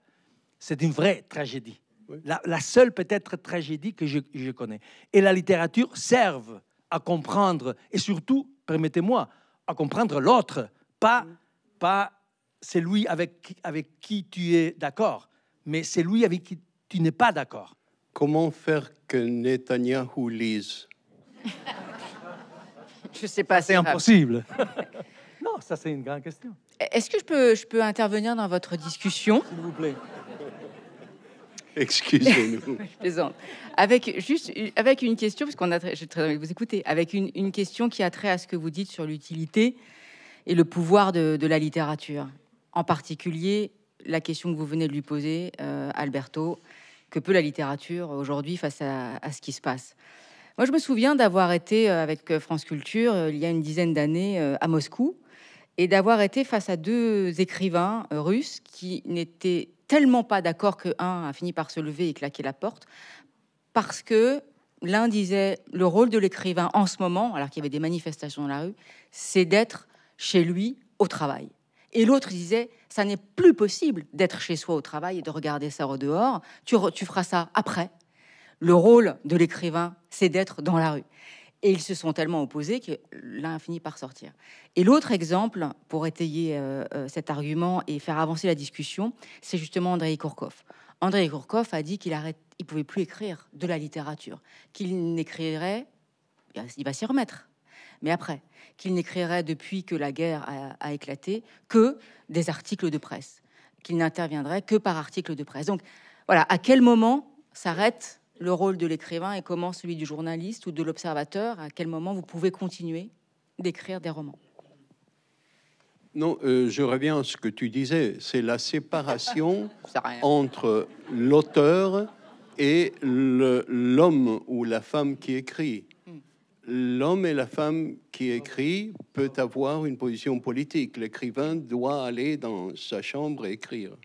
c'est une vraie tragédie. La, seule peut-être tragédie que je, connais. Et la littérature serve à comprendre et surtout, permettez-moi, à comprendre l'autre, pas, pas celui avec, avec qui tu es d'accord, mais celui avec qui tu n'es pas d'accord. Comment faire que Netanyahu lise Je sais pas. C'est impossible. non, ça c'est une grande question. Est-ce que je peux, je peux intervenir dans votre discussion S'il vous plaît. Excusez-nous. Avec juste avec une question, parce qu'on a très, vous écouter, avec une, question qui a trait à ce que vous dites sur l'utilité et le pouvoir de, la littérature. En particulier, la question que vous venez de lui poser, euh, Alberto, que peut la littérature aujourd'hui face à, à, ce qui se passe Moi, je me souviens d'avoir été euh, avec euh, France Culture il y a une dizaine d'années à Moscou et d'avoir été face à deux écrivains russes qui n'étaient tellement pas d'accord que un a fini par se lever et claquer la porte parce que l'un disait le rôle de l'écrivain en ce moment, alors qu'il y avait des manifestations dans la rue, c'est d'être chez lui au travail. Et l'autre disait, ça n'est plus possible d'être chez soi au travail et de regarder ça au dehors, tu, tu feras ça après. Le rôle de l'écrivain, c'est d'être dans la rue. Et ils se sont tellement opposés que l'un a fini par sortir. Et l'autre exemple, pour étayer euh, euh, cet argument et faire avancer la discussion, c'est justement Andrei Kourkov. Andrei Kourkov a dit qu'il ne il pouvait plus écrire de la littérature, qu'il n'écrirait, il va s'y remettre, mais après, qu'il n'écrirait depuis que la guerre a, éclaté que des articles de presse, qu'il n'interviendrait que par articles de presse. Donc voilà, à quel moment s'arrête le rôle de l'écrivain et comment celui du journaliste ou de l'observateur, à quel moment vous pouvez continuer d'écrire des romans Non, euh, je reviens à ce que tu disais, c'est la séparation entre l'auteur et l'homme ou la femme qui écrit. Hmm. L'homme et la femme qui écrit peut avoir une position politique. L'écrivain doit aller dans sa chambre et écrire.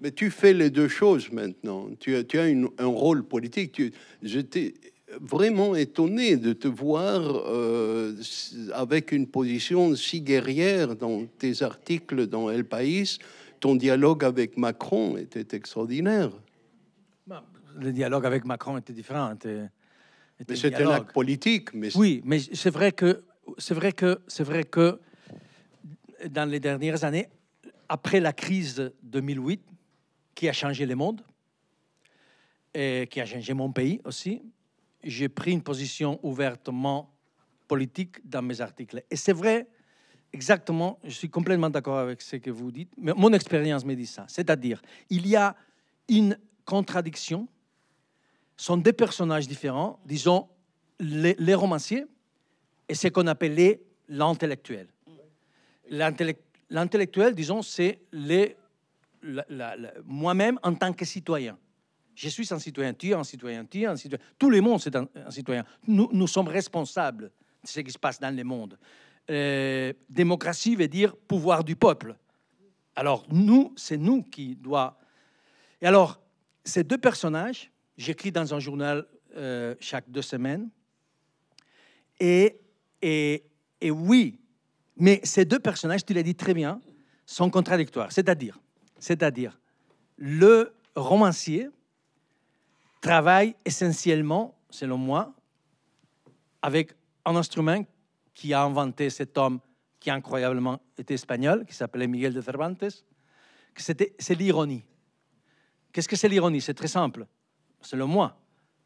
Mais tu fais les deux choses maintenant. Tu, tu as un rôle politique. j'étais vraiment étonné de te voir euh, avec une position si guerrière dans tes articles dans El País. Ton dialogue avec Macron était extraordinaire. Bah, le dialogue avec Macron était différent. mais c'était un politique. Mais oui, mais c'est vrai que c'est vrai que c'est vrai que dans les dernières années, après la crise 2008, qui a changé le monde et qui a changé mon pays aussi. J'ai pris une position ouvertement politique dans mes articles. Et c'est vrai, exactement, je suis complètement d'accord avec ce que vous dites, mais mon expérience me dit ça. C'est-à-dire, il y a une contradiction, Ce sont des personnages différents, disons les, les romanciers et ce qu'on appelait l'intellectuel. L'intellectuel, disons, c'est les moi-même en tant que citoyen. Je suis un citoyen, tu es un citoyen, tu es un citoyen. Tout le monde, c'est un, citoyen. Nous, nous, sommes responsables de ce qui se passe dans le monde. Euh, démocratie veut dire pouvoir du peuple. Alors, nous, c'est nous qui doit. Et alors, ces deux personnages, j'écris dans un journal euh, chaque deux semaines. Et, et, et oui, mais ces deux personnages, tu l'as dit très bien, sont contradictoires. C'est-à-dire, c'est-à-dire, le romancier travaille essentiellement, selon moi, avec un instrument qui a inventé cet homme qui incroyablement était espagnol, qui s'appelait Miguel de Cervantes, c'est l'ironie. Qu'est-ce que c'est l'ironie C'est très simple, selon moi.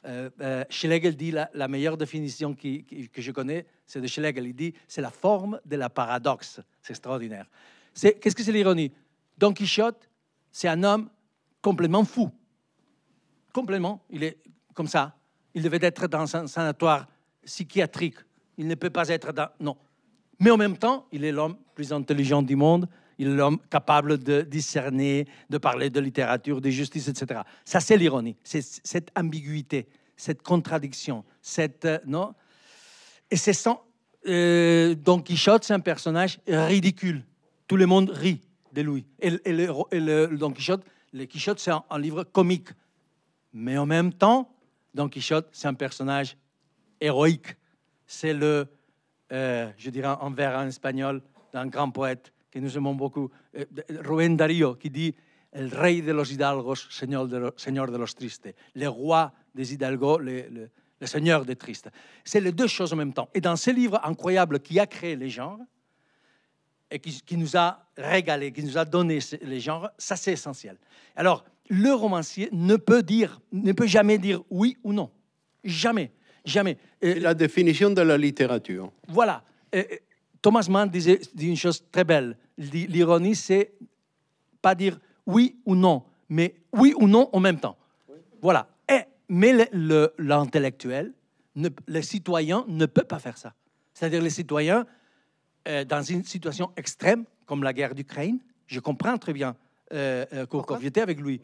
Euh, euh Schlegel dit la, meilleure définition que je connais, c'est de Schlegel. Il dit c'est la forme de la paradoxe. C'est extraordinaire. Qu'est-ce que c'est l'ironie Don Quichotte, c'est un homme complètement fou. Complètement, il est comme ça. Il devait être dans un sanatoire psychiatrique. Il ne peut pas être dans... Non. Mais en même temps, il est l'homme plus intelligent du monde. Il est l'homme capable de discerner, de parler de littérature, de justice, etc. Ça, c'est l'ironie. C'est cette ambiguïté, cette contradiction, cette... Euh, non Et c'est sans... Euh, Don Quichotte, c'est un personnage ridicule. Tout le monde rit de lui. Et, le, Don Quichotte, le Quichotte, c'est un, livre comique. Mais en même temps, Don Quichotte, c'est un personnage héroïque. C'est le, euh, je dirais en vers en espagnol, d'un grand poète que nous aimons beaucoup, euh, Rubén Darío, qui dit El rey de los hidalgos, señor de, los tristes. Le roi des hidalgos, le, le, le seigneur des tristes. C'est les deux choses en même temps. Et dans ce livre incroyable qui a créé les genres, et qui, nous a régalé, qui nous a donné les genres, ça c'est essentiel. Alors, le romancier ne peut dire, ne peut jamais dire oui ou non. Jamais, jamais. la définition de la littérature. Voilà. Thomas Mann disait, une chose très belle. L'ironie, c'est pas dire oui ou non, mais oui ou non en même temps. Voilà. Et, mais l'intellectuel, le, le citoyen ne peut pas faire ça. C'est-à-dire les citoyens euh, dans une situation extrême comme la guerre d'Ukraine. Je comprends très bien euh, euh avec lui.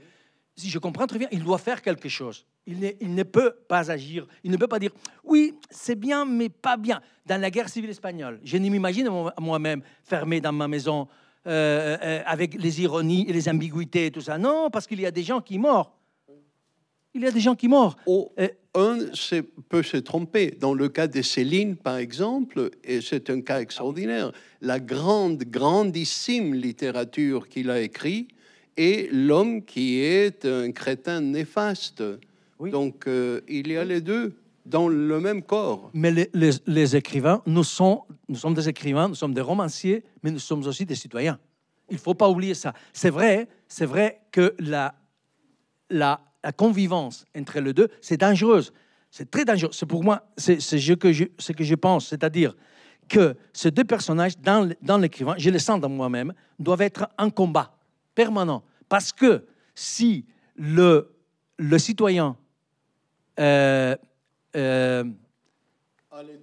Si je comprends très bien, il doit faire quelque chose. Il ne, il ne peut pas agir. Il ne peut pas dire oui, c'est bien, mais pas bien. Dans la guerre civile espagnole, je ne m'imagine moi-même fermé dans ma maison euh, avec les ironies et les ambiguïtés et tout ça. Non, parce qu'il y a des gens qui morts. Il y a des gens qui morts un peut se tromper. Dans le cas de Céline, par exemple, et c'est un cas extraordinaire, la grande, grandissime littérature qu'il a écrite et l'homme qui est un crétin néfaste. Donc, euh, il y a les deux dans le même corps. Mais les, écrivains, nous, sont, nous sommes des écrivains, nous sommes des romanciers, mais nous sommes aussi des citoyens. Il ne faut pas oublier ça. C'est vrai, c'est vrai que la, la la convivence entre les deux, c'est dangereuse. C'est très dangereux. C'est pour moi c'est ce que, je, que je pense. C'est-à-dire que ces deux personnages, dans, l'écrivain, je le sens dans moi-même, doivent être en combat permanent. Parce que si le, le citoyen euh, euh,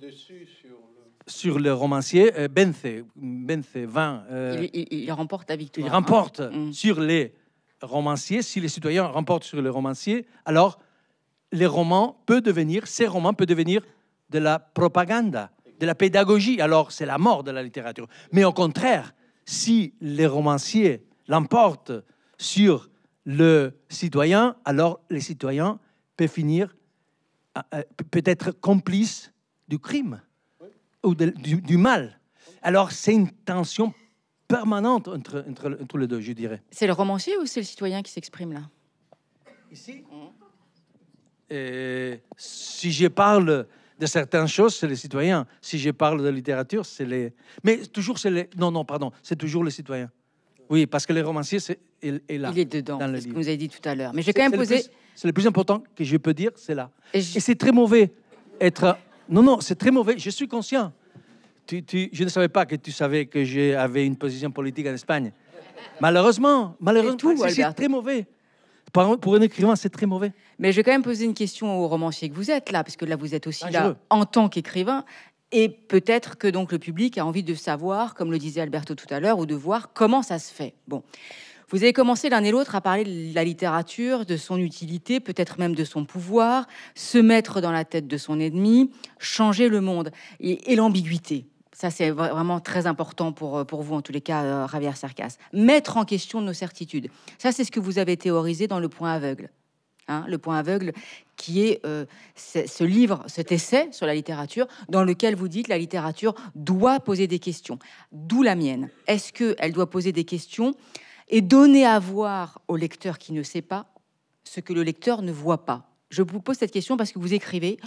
dessus sur le... romancier euh, Benze, 20. Euh, il, remporte la victoire. Il remporte hein. mm. sur les romancier, si les citoyens remportent sur les romanciers, alors les romans peuvent devenir, ces romans peuvent devenir de la propagande, de la pédagogie. Alors c'est la mort de la littérature. Mais au contraire, si les romanciers l'emportent sur le citoyen, alors les citoyens peuvent finir euh, euh, peut-être complices du crime ou du, du mal. Alors c'est une tension permanente entre, entre, les deux, je dirais. C'est le romancier ou c'est le citoyen qui s'exprime là Ici Si je parle de certaines choses, c'est les citoyens. Si je parle de littérature, c'est les. Mais toujours, c'est les. Non, non, pardon, c'est toujours le citoyen. Oui, parce que les romanciers, c'est il, est là. Il est dedans. Dans ce que vous avez dit tout à l'heure. Mais j'ai quand même posé. C'est le plus important que je peux dire, c'est là. Et c'est très mauvais être. Non, non, c'est très mauvais. Je suis conscient tu, je ne savais pas que tu savais que j'avais une position politique en Espagne. Malheureusement, malheureusement, c'est très mauvais. Pour, un écrivain, c'est très mauvais. Mais je vais quand même poser une question au romancier que vous êtes là, parce que là, vous êtes aussi là en tant qu'écrivain. Et peut-être que donc le public a envie de savoir, comme le disait Alberto tout à l'heure, ou de voir comment ça se fait. Bon. Vous avez commencé l'un et l'autre à parler de la littérature, de son utilité, peut-être même de son pouvoir, se mettre dans la tête de son ennemi, changer le monde et l'ambiguïté. Ça, c'est vraiment très important pour, euh, pour vous, en tous les cas, euh, Javier Mettre en question nos certitudes. Ça, c'est ce que vous avez théorisé dans Le Point aveugle. Hein, le Point aveugle, qui est, euh, ce livre, cet essai sur la littérature, dans lequel vous dites la littérature doit poser des questions. D'où la mienne. Est-ce qu'elle doit poser des questions et donner à voir au lecteur qui ne sait pas ce que le lecteur ne voit pas Je vous pose cette question parce que vous écrivez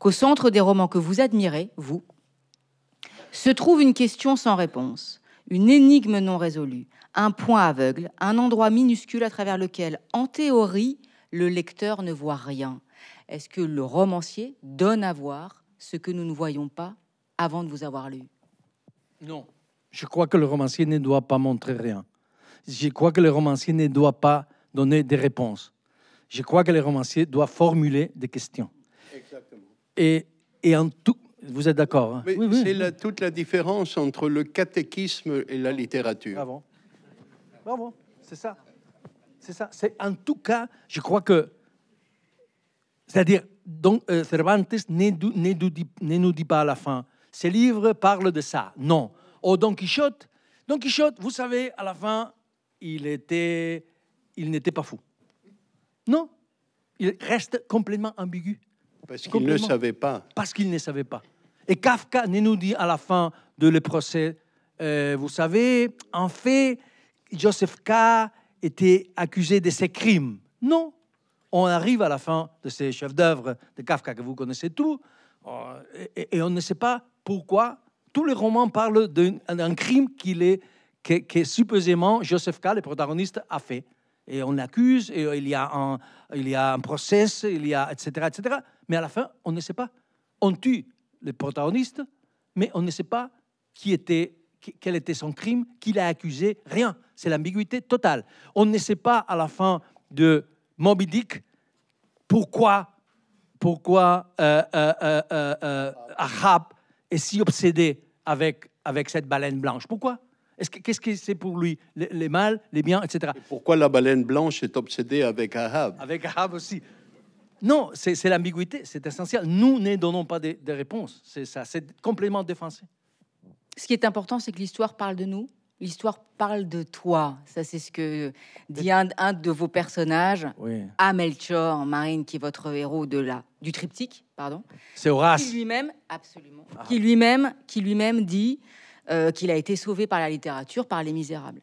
qu'au centre des romans que vous admirez, vous, se trouve une question sans réponse, une énigme non résolue, un point aveugle, un endroit minuscule à travers lequel, en théorie, le lecteur ne voit rien. Est-ce que le romancier donne à voir ce que nous ne voyons pas avant de vous avoir lu Non. Je crois que le romancier ne doit pas montrer rien. Je crois que le romancier ne doit pas donner des réponses. Je crois que le romancier doit formuler des questions. Exactement. Et, et en tout, vous êtes d'accord hein? C'est toute la différence entre le catéchisme et la littérature. Bravo. Bravo, c'est ça. C'est ça. C'est en tout cas, je crois que, c'est-à-dire, euh, Cervantes ne, nous dit pas à la fin. Ses livres parlent de ça. Non. Oh, Don Quichotte. Don Quichotte, vous savez, à la fin, il était, il n'était pas fou. Non. Il reste complètement ambigu. Parce qu'il ne savait pas. Parce qu'il ne savait pas. Et Kafka ne nous dit à la fin de le procès, euh, vous savez, en fait, Joseph K. était accusé de ses crimes. Non, on arrive à la fin de ces chefs-d'œuvre de Kafka que vous connaissez tous, oh, et, on ne sait pas pourquoi tous les romans parlent d'un crime qu'il est, que, supposément Joseph K., le protagoniste, a fait. Et on l'accuse, et il y, a un, il y a un procès, il y a etc., etc. Mais à la fin, on ne sait pas. On tue le protagonistes, mais on ne sait pas qui était, quel était son crime, qui l'a accusé, rien. C'est l'ambiguïté totale. On ne sait pas à la fin de Moby pourquoi, pourquoi euh, euh, euh, euh, Ahab est si obsédé avec, avec cette baleine blanche. Pourquoi Qu'est-ce que c'est -ce pour lui les, mâles, les biens, etc. pourquoi la baleine blanche est obsédée avec Ahab Avec Ahab aussi. Non, c'est l'ambiguïté, c'est essentiel. Nous ne donnons pas des réponses. C'est ça, c'est complètement Ce qui est important, c'est que l'histoire parle de nous. L'histoire parle de toi. Ça, c'est ce que dit un, de vos personnages oui. Marine, qui est votre héros du triptyque, pardon. C'est Horace. Qui lui-même, absolument. Ah. Qui lui-même, qui lui-même dit euh, qu'il a été sauvé par la littérature, par Les Misérables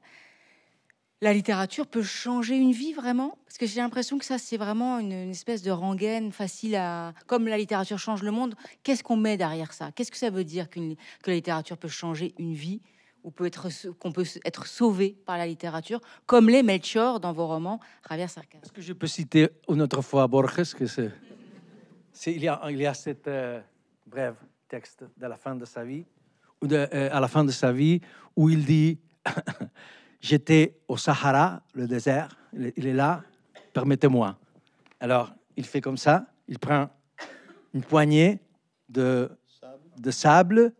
la littérature peut changer une vie vraiment Parce que j'ai l'impression que ça, c'est vraiment une, espèce de rengaine facile à. Comme la littérature change le monde, qu'est-ce qu'on met derrière ça Qu'est-ce que ça veut dire que la littérature peut changer une vie ou peut être qu'on peut être sauvé par la littérature, comme les Melchior dans vos romans, Javier Sarkaz. Est-ce que je peux citer une autre fois Borges que c'est, il, y a, il y a cette euh, brève texte de la fin de sa vie, ou euh, à la fin de sa vie, où il dit J'étais au Sahara, le désert. Il est là. Permettez-moi. Alors, il fait comme ça. Il prend une poignée de sable. de sable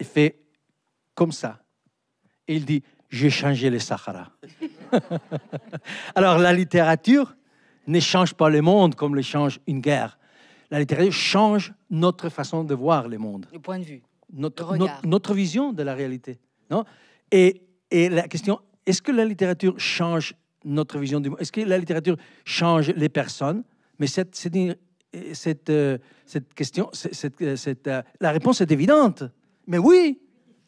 et fait comme ça. Et il dit, j'ai changé le Sahara. Alors, la littérature n'échange pas le monde comme le change une guerre. La littérature change notre façon de voir le monde. Le point de vue. Notre, notre, notre, vision de la réalité. Non et, et la question est-ce que la littérature change notre vision du monde Est-ce que la littérature change les personnes Mais cette, cette, cette, euh, question, cette, euh, euh, la réponse est évidente. Mais oui,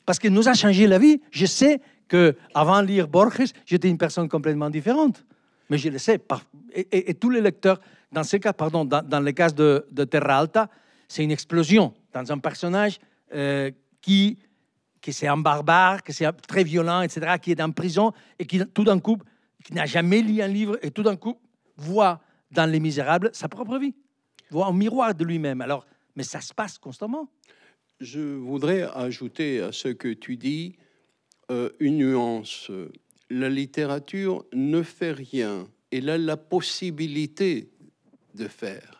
parce qu'elle nous a changé la vie. Je sais que avant de lire Borges, j'étais une personne complètement différente. Mais je le sais, par... et, tous les lecteurs, dans ces cas, pardon, dans, dans les cas de, de Terra Alta, c'est une explosion dans un personnage qui que c'est un barbare, que c'est très violent, etc., qui est en prison et qui tout d'un coup, qui n'a jamais lu un livre et tout d'un coup voit dans Les Misérables sa propre vie, voit un miroir de lui-même. Alors, mais ça se passe constamment. Je voudrais ajouter à ce que tu dis euh, une nuance. La littérature ne fait rien. Elle a la possibilité de faire.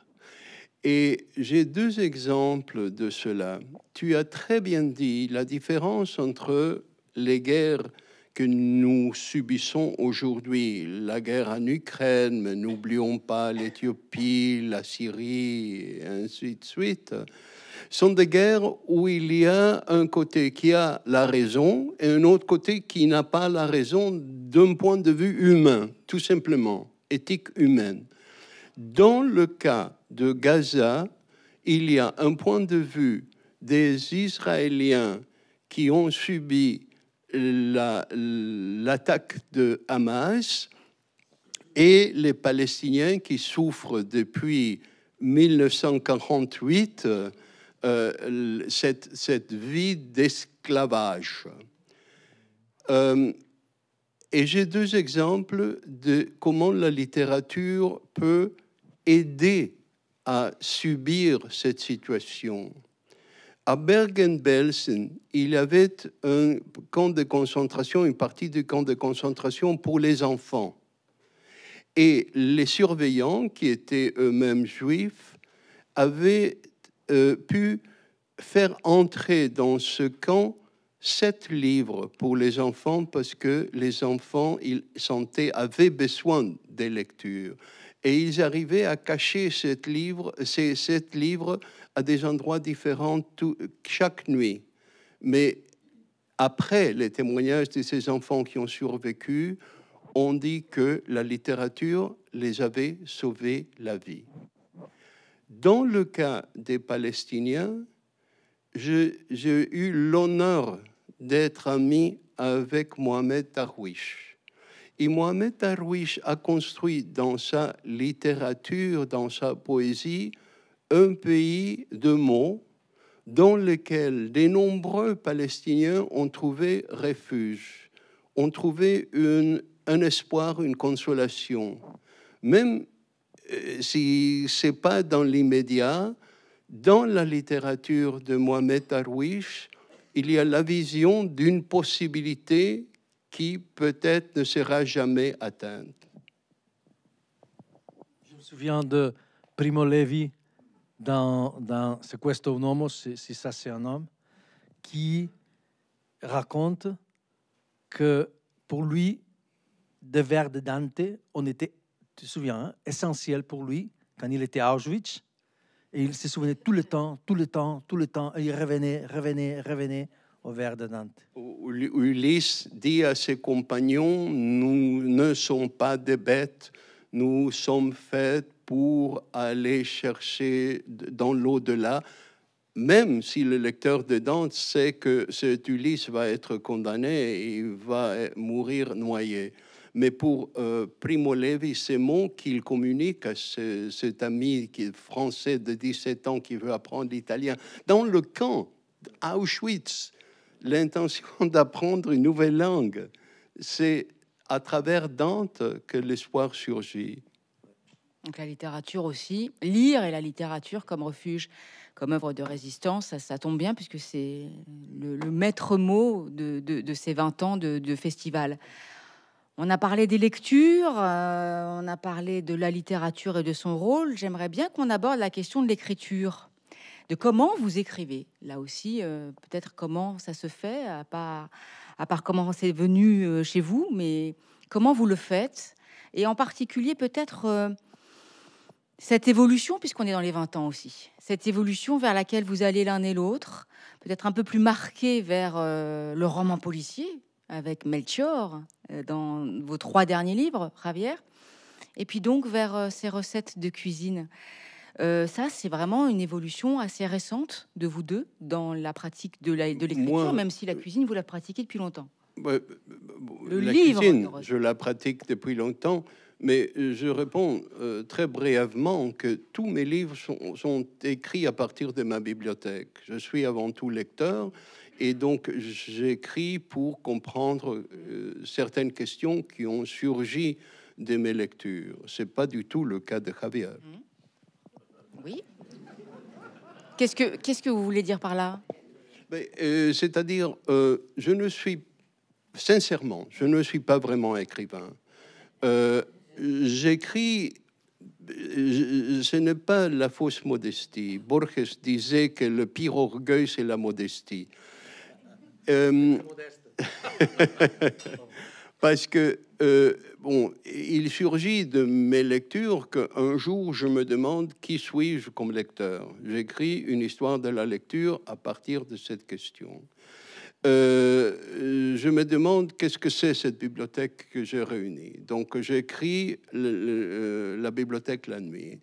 Et j'ai deux exemples de cela. Tu as très bien dit la différence entre les guerres que nous subissons aujourd'hui, la guerre en Ukraine, mais n'oublions pas l'Éthiopie, la Syrie, et ainsi de suite, sont des guerres où il y a un côté qui a la raison et un autre côté qui n'a pas la raison d'un point de vue humain, tout simplement, éthique humaine. Dans le cas de Gaza, il y a un point de vue des Israéliens qui ont subi l'attaque de Hamas et les Palestiniens qui souffrent depuis 1948 euh, cette, vie d'esclavage. Euh, et j'ai deux exemples de comment la littérature peut aider à subir cette situation. À Bergen-Belsen, il y avait un camp de concentration, une partie du camp de concentration pour les enfants. Et les surveillants, qui étaient eux-mêmes juifs, avaient euh, pu faire entrer dans ce camp sept livres pour les enfants parce que les enfants ils sentaient, avaient besoin des lectures. Et ils arrivaient à cacher cette livre, ces, sept livres à des endroits différents chaque nuit. Mais après les témoignages de ces enfants qui ont survécu, on dit que la littérature les avait sauvés la vie. Dans le cas des Palestiniens, j'ai eu l'honneur d'être ami avec Mohamed Darwish et Mohamed Darwish a construit dans sa littérature, dans sa poésie, un pays de mots dans lequel des nombreux Palestiniens ont trouvé refuge, ont trouvé une, un espoir, une consolation. Même euh, si ce n'est pas dans l'immédiat, dans la littérature de Mohamed Darwish, il y a la vision d'une possibilité qui peut-être ne sera jamais atteinte. Je me souviens de Primo Levi dans, dans homo, si, ça c'est un homme, qui raconte que pour lui, des vers de Dante, on était, tu te souviens, hein, essentiel pour lui quand il était à Auschwitz. Et il se souvenait tout le temps, tout le temps, tout le temps. Et il revenait, revenait, revenait au verre de Nantes. Ulysse dit à ses compagnons, nous ne sommes pas des bêtes, nous sommes faits pour aller chercher dans l'au-delà, même si le lecteur de Dante sait que cet Ulysse va être condamné et il va mourir noyé. Mais pour euh, Primo Levi, ces mots qu'il communique à cet ami qui français de 17 ans qui veut apprendre l'italien, dans le camp, d'Auschwitz, Auschwitz, l'intention d'apprendre une nouvelle langue. C'est à travers Dante que l'espoir surgit. Donc la littérature aussi, lire et la littérature comme refuge, comme œuvre de résistance, ça, tombe bien puisque c'est le, maître mot de, ces 20 ans de, festival. On a parlé des lectures, euh, on a parlé de la littérature et de son rôle. J'aimerais bien qu'on aborde la question de l'écriture de comment vous écrivez. Là aussi, euh, peut-être comment ça se fait, à part, comment c'est venu euh, chez vous, mais comment vous le faites. Et en particulier, peut-être euh, cette évolution, puisqu'on est dans les 20 ans aussi, cette évolution vers laquelle vous allez l'un et l'autre, peut-être un peu plus marquée vers le roman policier avec Melchior dans vos trois derniers livres, Javier, et puis donc vers ces recettes de cuisine. Euh, ça, c'est vraiment une évolution assez récente de vous deux dans la pratique de l'écriture, même si la euh, cuisine, vous la pratiquez depuis longtemps. Euh, le la livre, cuisine, je la pratique depuis longtemps, mais je réponds très brièvement que tous mes livres sont, écrits à partir de ma bibliothèque. Je suis avant tout lecteur. Et donc, j'écris pour comprendre certaines questions qui ont surgi de mes lectures. Ce n'est pas du tout le cas de Javier. Mmh. Oui. Qu'est-ce que, qu'est-ce que vous voulez dire par là euh, C'est-à-dire, euh, je ne suis, sincèrement, je ne suis pas vraiment écrivain. Euh, j'écris, ce n'est pas la fausse modestie. Borges disait que le pire orgueil, c'est la modestie. parce que euh, bon, il surgit de mes lectures qu'un jour je me demande qui suis-je comme lecteur. J'écris une histoire de la lecture à partir de cette question. Euh, je me demande qu'est-ce que c'est cette bibliothèque que j'ai réunie. Donc j'écris euh, la bibliothèque la nuit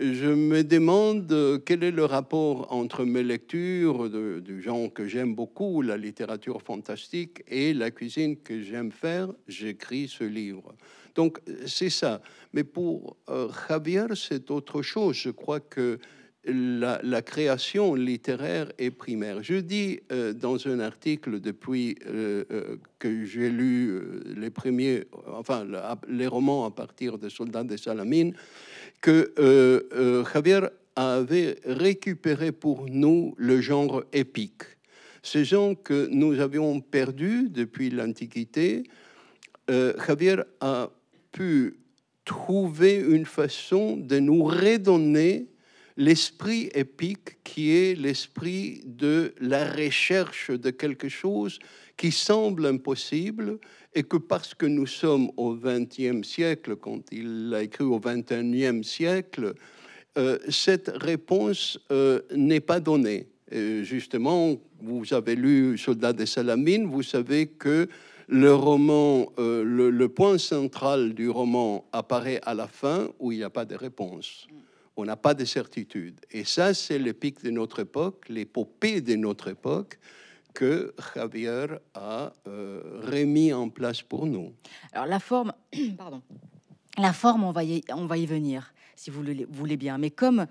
je me demande euh, quel est le rapport entre mes lectures de, du genre que j'aime beaucoup, la littérature fantastique, et la cuisine que j'aime faire. J'écris ce livre. Donc c'est ça. Mais pour euh, Javier, c'est autre chose. Je crois que la, création littéraire est primaire. Je dis euh, dans un article depuis que j'ai lu les premiers, enfin les romans à partir de Soldats des Salamines, que euh, euh, Javier avait récupéré pour nous le genre épique. Ce genre que nous avions perdu depuis l'Antiquité, euh, Javier a pu trouver une façon de nous redonner l'esprit épique qui est l'esprit de la recherche de quelque chose qui semble impossible et que parce que nous sommes au XXe siècle, quand il l'a écrit au XXIe siècle, euh, cette réponse euh, n'est pas donnée. justement, vous avez lu Soldat des Salamines, vous savez que le roman, euh, le, point central du roman apparaît à la fin où il n'y a pas de réponse. On n'a pas de certitude. Et ça, c'est le de notre époque, l'épopée de notre époque que Javier a euh, remis en place pour nous. Alors la forme, pardon, la forme, on va y, venir, si vous le voulez bien. Mais comme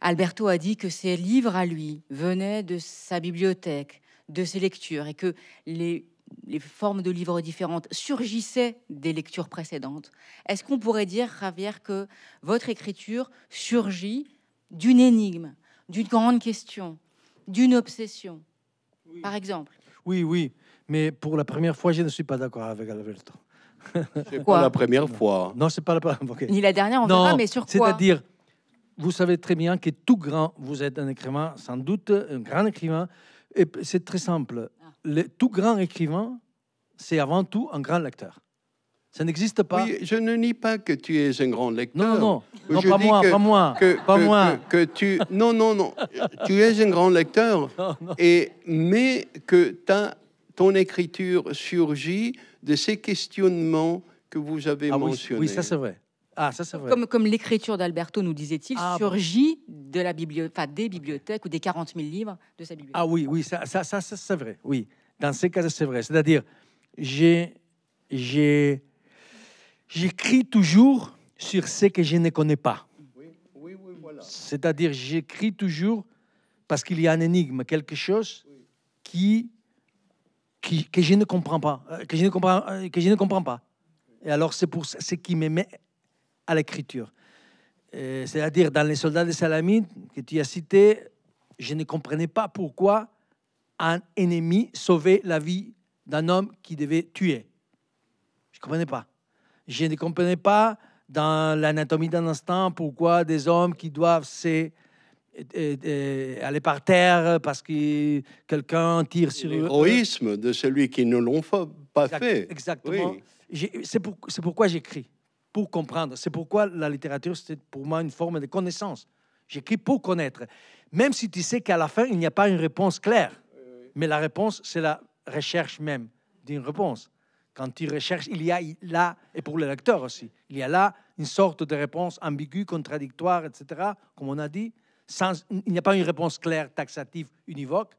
Alberto a dit que ses livres à lui venaient de sa bibliothèque, de ses lectures, et que les, les formes de livres différentes surgissaient des lectures précédentes, est-ce qu'on pourrait dire, Javier, que votre écriture surgit d'une énigme, d'une grande question, d'une obsession par exemple. Oui, oui, mais pour la première fois, je ne suis pas d'accord avec Alberto. C'est pas la première fois. Non, c'est pas la première fois. Ni la dernière, on verra, mais sur quoi C'est-à-dire, vous savez très bien que tout grand, vous êtes un écrivain, sans doute un grand écrivain, et c'est très simple. Ah. Le, tout grand écrivain, c'est avant tout un grand lecteur. Ça n'existe pas. Oui, je ne nie pas que tu es un grand lecteur. Non, non, non, non pas, moi, pas moi, que, pas Que, tu, non, non, non, tu es un grand lecteur, Et, mais que ta, ton écriture surgit de ces questionnements que vous avez ah mentionnés. Oui, ça c'est vrai. Ah, ça, vrai. Comme, comme l'écriture d'Alberto nous disait-il, ah, surgit de la bibliothèque, des bibliothèques ou des 40 000 livres de sa bibliothèque. Ah oui, oui, ça, ça, ça, ça c'est vrai. Oui, dans ces cas, c'est vrai. C'est-à-dire, j'ai, j'ai j'écris toujours sur ce que je ne connais pas. C'est-à-dire, j'écris toujours parce qu'il y a un énigme, quelque chose qui, que je ne comprends pas, euh, que je ne comprends, euh, que je ne comprends pas. Et alors, c'est pour ce qui me met à l'écriture. Euh, c'est-à-dire, dans Les Soldats de Salamine, que tu as cité, je ne comprenais pas pourquoi un ennemi sauvait la vie d'un homme qui devait tuer. Je ne comprenais pas. Je ne comprenais pas dans l'anatomie d'un instant pourquoi des hommes qui doivent euh, euh, euh, aller par terre parce que quelqu'un tire sur eux. L'héroïsme de celui qui ne l'ont pas fait. Exactement. C'est pourquoi j'écris, pour comprendre. C'est pourquoi la littérature, c'est pour moi une forme de connaissance. J'écris pour connaître. Même si tu sais qu'à la fin, il n'y a pas une réponse claire. Mais la réponse, c'est la recherche même d'une réponse. Quand il recherche, il y a là, et pour le lecteur aussi, il y a là une sorte de réponse ambiguë, contradictoire, etc., comme on a dit. Sans, il n'y a pas une réponse claire, taxative, univoque,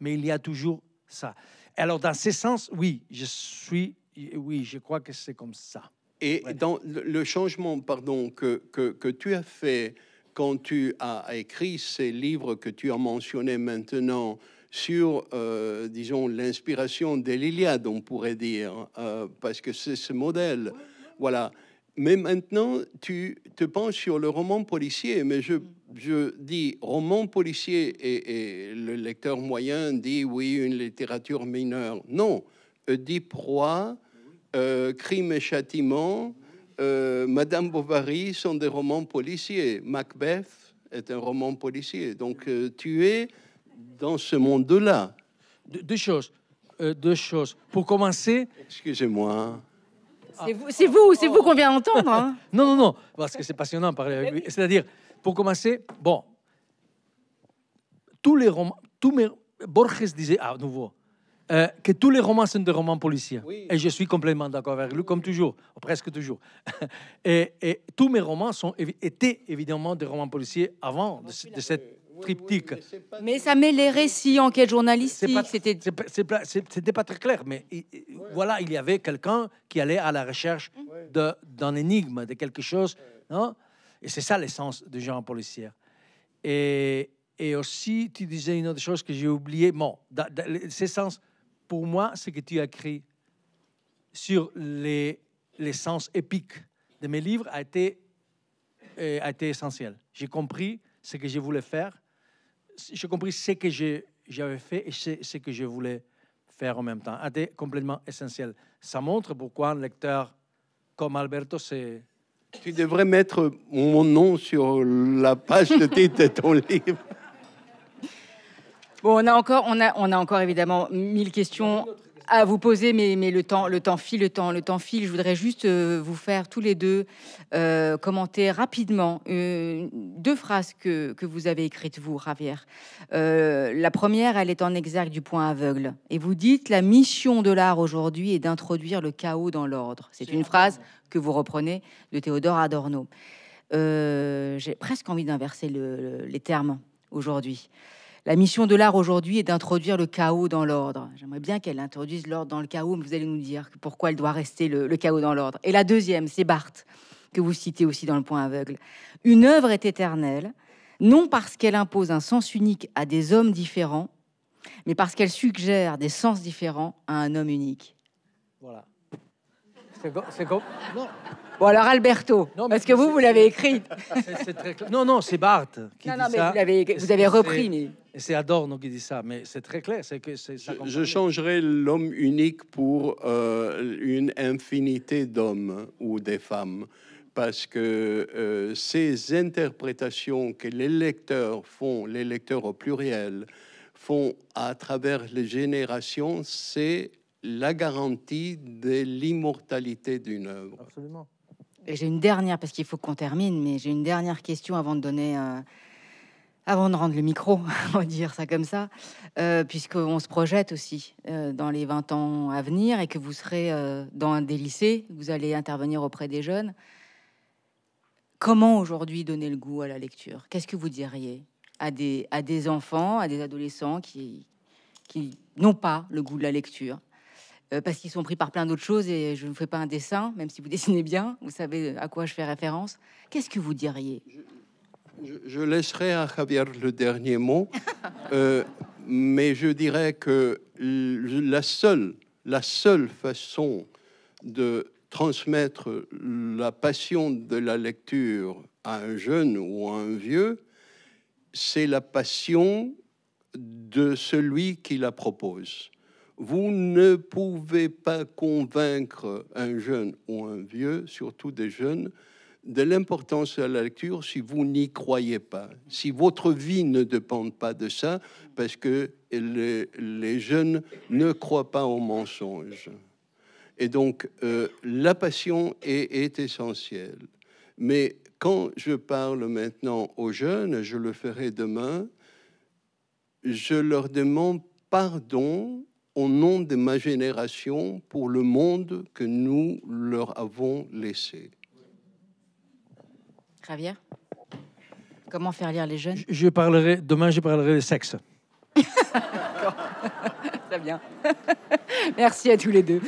mais il y a toujours ça. Alors, dans ce sens, oui, je suis, oui, je crois que c'est comme ça. Et dans le changement, pardon, que, que, tu as fait quand tu as écrit ces livres que tu as mentionnés maintenant, sur, euh, disons, l'inspiration de l'Iliade, on pourrait dire, euh, parce que c'est ce modèle. Voilà. Mais maintenant, tu te penches sur le roman policier, mais je, dis roman policier et, le lecteur moyen dit oui, une littérature mineure. Non, dit proie euh, Crime et Châtiment, Madame Bovary sont des romans policiers. Macbeth est un roman policier. Donc tu es dans ce monde-là. deux choses. Euh, deux choses. Pour commencer. Excusez-moi. C'est vous, c'est vous, c'est vous qu'on vient entendre. Hein. non, non, non, parce que c'est passionnant de parler avec lui. C'est-à-dire, pour commencer, bon, tous les romans, tous mes, Borges disait à ah, nouveau euh, que tous les romans sont des romans policiers. Et je suis complètement d'accord avec lui, comme toujours, presque toujours. et, tous mes romans sont, étaient évidemment des romans policiers avant de cette euh, triptyque. Mais ça met les récits, enquête journalistique. C'était pas, pas très clair, mais voilà, il y avait quelqu'un qui allait à la recherche d'un énigme, de quelque chose. Non hein. et c'est ça l'essence du genre policier. Et, aussi, tu disais une autre chose que j'ai oubliée. Bon, dans, sens, pour moi, ce que tu as écrit sur les, les sens épiques de mes livres a été, euh, a été essentiel. J'ai compris ce que je voulais faire j'ai compris ce que j'avais fait et ce que je voulais faire en même temps. Ah, C'était complètement essentiel. Ça montre pourquoi un lecteur comme Alberto, c'est... Tu devrais mettre mon nom sur la page de titre de ton livre. Bon, on a encore, on a, on a encore évidemment mille questions à vous poser, mais, le, temps, le temps file, le temps, le temps file. Je voudrais juste euh, vous faire tous les deux euh, commenter rapidement euh, deux phrases que, vous avez écrites, vous, Javier. la première, elle est en exergue du point aveugle. Et vous dites, la mission de l'art aujourd'hui est d'introduire le chaos dans l'ordre. C'est une phrase que vous reprenez de Théodore Adorno. J'ai presque envie d'inverser les termes aujourd'hui. La mission de l'art aujourd'hui est d'introduire le chaos dans l'ordre. J'aimerais bien qu'elle introduise l'ordre dans le chaos, mais vous allez nous dire pourquoi elle doit rester le, chaos dans l'ordre. Et la deuxième, c'est Barthes, que vous citez aussi dans Le Point aveugle. Une œuvre est éternelle, non parce qu'elle impose un sens unique à des hommes différents, mais parce qu'elle suggère des sens différents à un homme unique. Voilà. C'est Non, Bon, alors Alberto, Non, mais parce que vous, vous l'avez écrit Non, non, c'est Barthes qui Non, dit non, mais vous avez repris, mais... c'est Adorno qui dit ça, mais c'est très clair. C'est que Je, changerai l'homme unique pour euh, une infinité d'hommes ou des femmes, parce que euh, ces interprétations que les lecteurs font, les lecteurs au pluriel, font à travers les générations, c'est la garantie de l'immortalité d'une œuvre. Absolument. J'ai une dernière, parce qu'il faut qu'on termine, mais j'ai une dernière question avant de donner, euh, avant de rendre le micro, on va dire ça comme ça, euh, puisqu'on se projette aussi euh, dans les 20 ans à venir et que vous serez dans des lycées, vous allez intervenir auprès des jeunes. Comment aujourd'hui donner le goût à la lecture Qu'est-ce que vous diriez à des, enfants, à des adolescents qui n'ont pas le goût de la lecture euh, parce qu'ils sont pris par plein d'autres choses et je ne fais pas un dessin, même si vous dessinez bien, vous savez à quoi je fais référence. Qu'est-ce que vous diriez je, laisserai à Javier le dernier mot, euh, mais je dirais que la seule, la seule façon de transmettre la passion de la lecture à un jeune ou à un vieux, c'est la passion de celui qui la propose. Vous ne pouvez pas convaincre un jeune ou un vieux, surtout des jeunes, de l'importance de la lecture si vous n'y croyez pas, si votre vie ne dépend pas de ça, parce que les, jeunes ne croient pas aux mensonges. Et donc, euh, la passion est, est, essentielle. Mais quand je parle maintenant aux jeunes, je le ferai demain, je leur demande pardon au nom de ma génération pour le monde que nous leur avons laissé. Javier, comment faire lire les jeunes je, parlerai, Demain, je parlerai de sexe. Très bien. Merci à tous les deux.